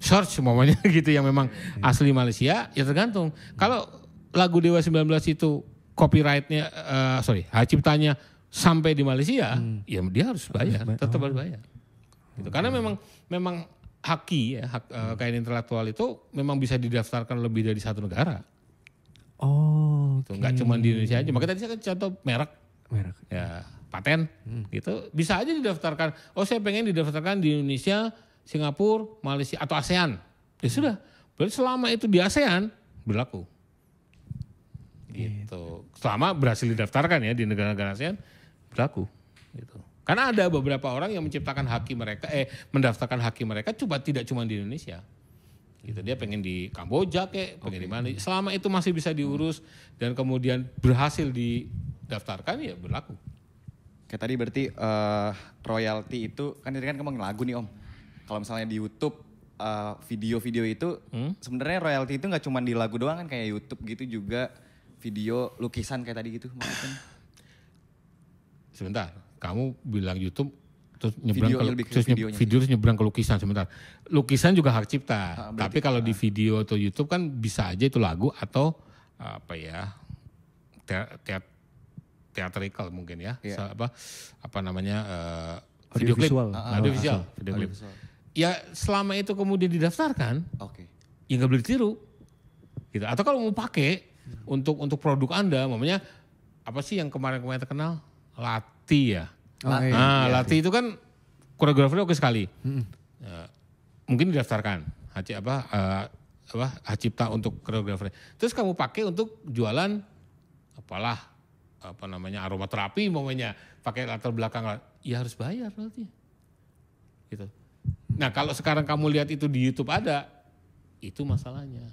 Speaker 3: search semuanya *laughs* gitu yang memang asli Malaysia ya tergantung. Kalau lagu Dewa 19 itu copyrightnya uh, sorry hak ciptanya sampai di Malaysia hmm. ya dia harus bayar harus bayar. tetap oh. harus bayar. Gitu. Karena memang memang haki ya hak uh, kain intelektual itu memang bisa didaftarkan lebih dari satu negara.
Speaker 2: Oh. okay. Gitu. Okay. Nggak cuma
Speaker 3: di Indonesia aja. Makanya tadi saya kan contoh merek. Merek. Ya paten hmm. gitu bisa aja didaftarkan oh saya pengen didaftarkan di Indonesia Singapura Malaysia atau ASEAN ya hmm. sudah berarti selama itu di ASEAN berlaku gitu. gitu selama berhasil didaftarkan ya di negara-negara ASEAN berlaku gitu karena ada beberapa orang yang menciptakan haki mereka eh mendaftarkan haki mereka coba tidak cuma di Indonesia gitu dia pengen di Kamboja ke pengen okay. di mana selama itu masih bisa diurus dan kemudian berhasil didaftarkan
Speaker 1: ya berlaku Kayak tadi berarti uh, royalti itu kan tadi kan ngomongin lagu nih Om. Kalau misalnya di YouTube video eh, video-video itu hmm? sebenarnya royalti itu nggak cuma di lagu doang kan kayak YouTube gitu juga video lukisan kayak tadi gitu maksudnya. Sebentar,
Speaker 3: kamu bilang YouTube terus nyebrang video, ke ke terus videonya. video terus nyebrang ke lukisan sebentar. Lukisan juga hak cipta. Ha, ah, berarti, tapi kalau ha. di ah. video atau YouTube kan bisa aja itu lagu atau apa ya te, theatrical mungkin ya. Yeah. Apa apa namanya uh,
Speaker 2: video clip, ah, ah, audio, uh, audio visual, uh, video clip.
Speaker 3: Ya selama itu kemudian didaftarkan, oke. Okay. Ya nggak boleh ditiru. Gitu. Atau kalau mau pakai hmm. untuk untuk produk Anda, namanya apa sih yang kemarin-kemarin terkenal? Lati ya. Oh, iya. nah, iya, iya, Lati itu kan koreografernya oke sekali. Hmm. Uh, mungkin didaftarkan. Haji apa uh, apa hak cipta untuk koreografernya Terus kamu pakai untuk jualan apalah apa namanya aromaterapi maunya pakai latar belakang ya harus bayar nanti gitu nah kalau sekarang kamu lihat itu di YouTube ada itu masalahnya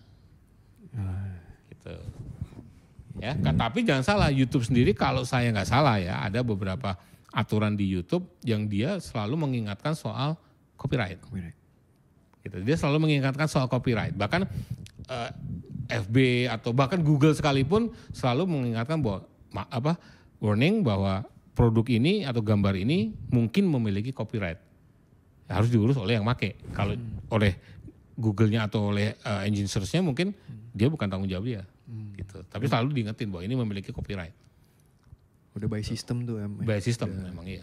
Speaker 3: gitu ya kan tapi jangan salah YouTube sendiri kalau saya nggak salah ya ada beberapa aturan di YouTube yang dia selalu mengingatkan soal copyright copyright gitu dia selalu mengingatkan soal copyright bahkan uh, eh, FB atau bahkan Google sekalipun selalu mengingatkan bahwa apa warning bahwa produk ini atau gambar ini mungkin memiliki copyright harus diurus oleh yang make kalau hmm. oleh Google-nya atau oleh uh, engine search-nya mungkin hmm. dia bukan tanggung jawab dia
Speaker 2: hmm. gitu tapi hmm. selalu
Speaker 3: diingetin bahwa ini memiliki copyright
Speaker 2: udah by system tuh by system udah, ya. emang iya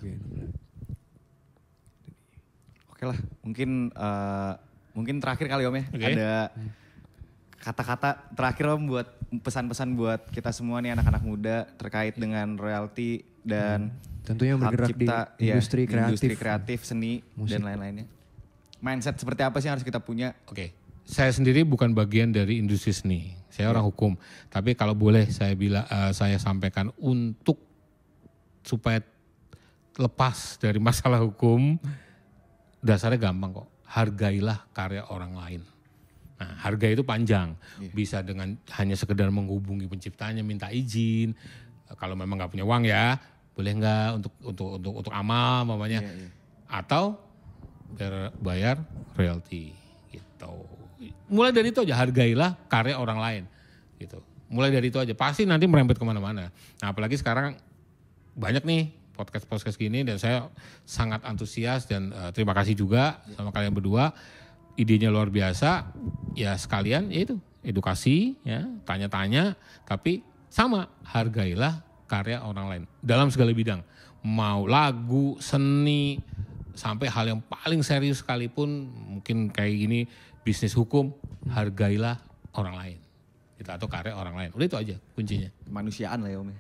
Speaker 1: oke lah mungkin uh, mungkin terakhir kali om ya okay. ada kata-kata terakhir om buat pesan-pesan buat kita semua nih anak-anak muda terkait dengan royalti dan hmm.
Speaker 2: tentunya bergerak cipta, iya, di industri ya, kreatif, industri kreatif,
Speaker 1: seni Musik. dan lain-lainnya. Mindset seperti apa sih yang harus kita punya? Oke. Okay.
Speaker 3: Saya sendiri bukan bagian dari industri seni. Saya yeah. orang iya. hukum. Tapi kalau boleh saya bila uh, saya sampaikan untuk supaya lepas dari masalah hukum dasarnya gampang kok. Hargailah karya orang lain. Nah, harga itu panjang. Yeah. Bisa dengan hanya sekedar menghubungi penciptanya minta izin. Kalau memang nggak punya uang ya, boleh nggak untuk untuk untuk untuk amal mamanya. Yeah, yeah. Atau bayar royalti gitu. Mulai dari itu aja hargailah karya orang lain gitu. Mulai dari itu aja pasti nanti merembet kemana-mana. Nah apalagi sekarang banyak nih podcast podcast gini dan saya sangat antusias dan uh, terima kasih juga iya. sama kalian berdua idenya luar biasa, ya sekalian ya itu edukasi, ya tanya-tanya, tapi sama hargailah karya orang lain dalam segala bidang, mau lagu, seni, sampai hal yang paling serius sekalipun mungkin kayak gini bisnis hukum hargailah orang lain
Speaker 1: itu atau karya orang lain udah itu aja kuncinya Manusiaan lah ya om ya.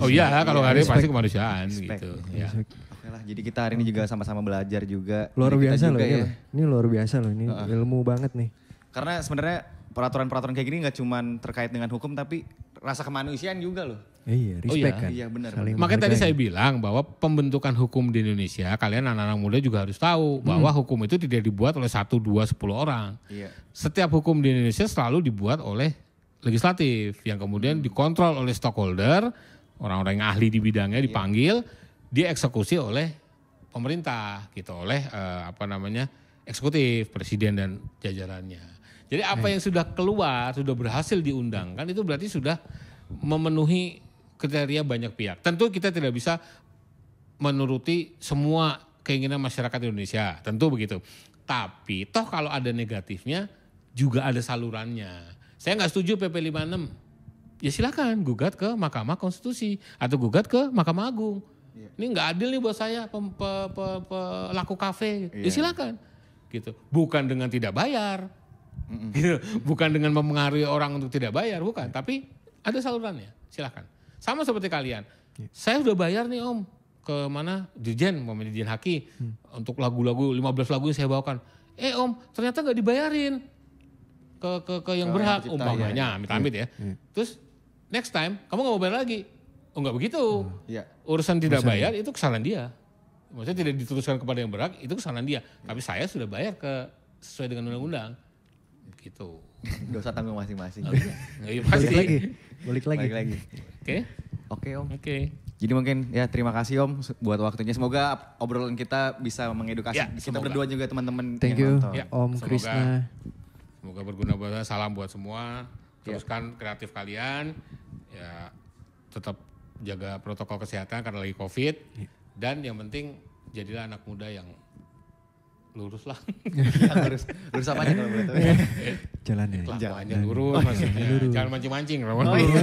Speaker 2: oh iya kalau iya, karya pasti
Speaker 1: kemanusiaan respect. gitu iya, ya. respect lah, jadi kita hari ini juga sama-sama belajar juga. Luar jadi biasa loh iya ya.
Speaker 2: Ini luar biasa loh, ini uh -uh. ilmu banget nih.
Speaker 1: Karena sebenarnya peraturan-peraturan kayak gini nggak cuma terkait dengan hukum tapi rasa kemanusiaan juga loh.
Speaker 2: Iya, oh respect oh, iya. kan. Iya benar.
Speaker 1: Makanya tadi saya
Speaker 3: bilang bahwa pembentukan hukum di Indonesia, kalian anak-anak muda juga harus tahu hmm. bahwa hukum itu tidak dibuat oleh satu, dua, sepuluh orang. Iya. Setiap hukum di Indonesia selalu dibuat oleh legislatif yang kemudian hmm. dikontrol oleh stockholder, orang-orang yang ahli di bidangnya iya. dipanggil dieksekusi oleh pemerintah gitu oleh uh, apa namanya eksekutif presiden dan jajarannya. Jadi apa yang sudah keluar sudah berhasil diundangkan itu berarti sudah memenuhi kriteria banyak pihak. Tentu kita tidak bisa menuruti semua keinginan masyarakat Indonesia, tentu begitu. Tapi toh kalau ada negatifnya juga ada salurannya. Saya nggak setuju PP 56. Ya silakan gugat ke Mahkamah Konstitusi atau gugat ke Mahkamah Agung yeah. ini nggak adil nih buat saya pe, pe, pelaku kafe yeah. ya silakan gitu bukan dengan tidak bayar mm -mm. gitu bukan dengan mempengaruhi orang untuk tidak bayar bukan yeah. tapi ada salurannya silakan sama seperti kalian yeah. saya sudah bayar nih om ke mana dirjen mau dirjen haki hmm. untuk lagu-lagu 15 lagu yang saya bawakan eh om ternyata nggak dibayarin ke ke ke yang oh, berhak umpamanya ya. amit-amit ya. ya. ya. Terus next time kamu nggak mau bayar lagi. Oh enggak begitu. Hmm, ya. Urusan tidak Urusan bayar dia. itu kesalahan dia. Maksudnya tidak dituliskan kepada yang berhak itu kesalahan dia. Ya. Tapi saya sudah bayar ke sesuai dengan undang-undang. Gitu. Dosa tanggung masing-masing.
Speaker 1: Oh, *laughs* ya, pasti. Balik lagi. Balik lagi. Balik Oke. Oke, okay, Om. Oke. Okay. Jadi mungkin ya terima kasih Om buat waktunya. Semoga obrolan kita bisa mengedukasi ya, kita semoga. berdua juga teman-teman Thank yang you Ya, Om semoga, Krishna. Semoga berguna buat salam buat semua.
Speaker 3: Ya. Teruskan ya. kreatif kalian. Ya tetap jaga protokol kesehatan karena lagi covid iya. dan yang penting jadilah anak muda yang lurus lah. *laughs* lurus. Lurus apa aja kalau boleh Jalan *laughs* ya. Jalannya lurus maksudnya. Lurus. Jangan mancing-mancing, oh, Iya. Gitu.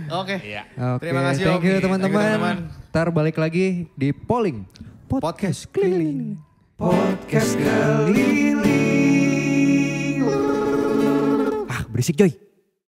Speaker 3: *laughs* Oke. Iya. Oke. Terima kasih Thank you teman-teman.
Speaker 2: tar balik lagi di polling podcast, podcast keliling. Podcast keliling. Ah, berisik joy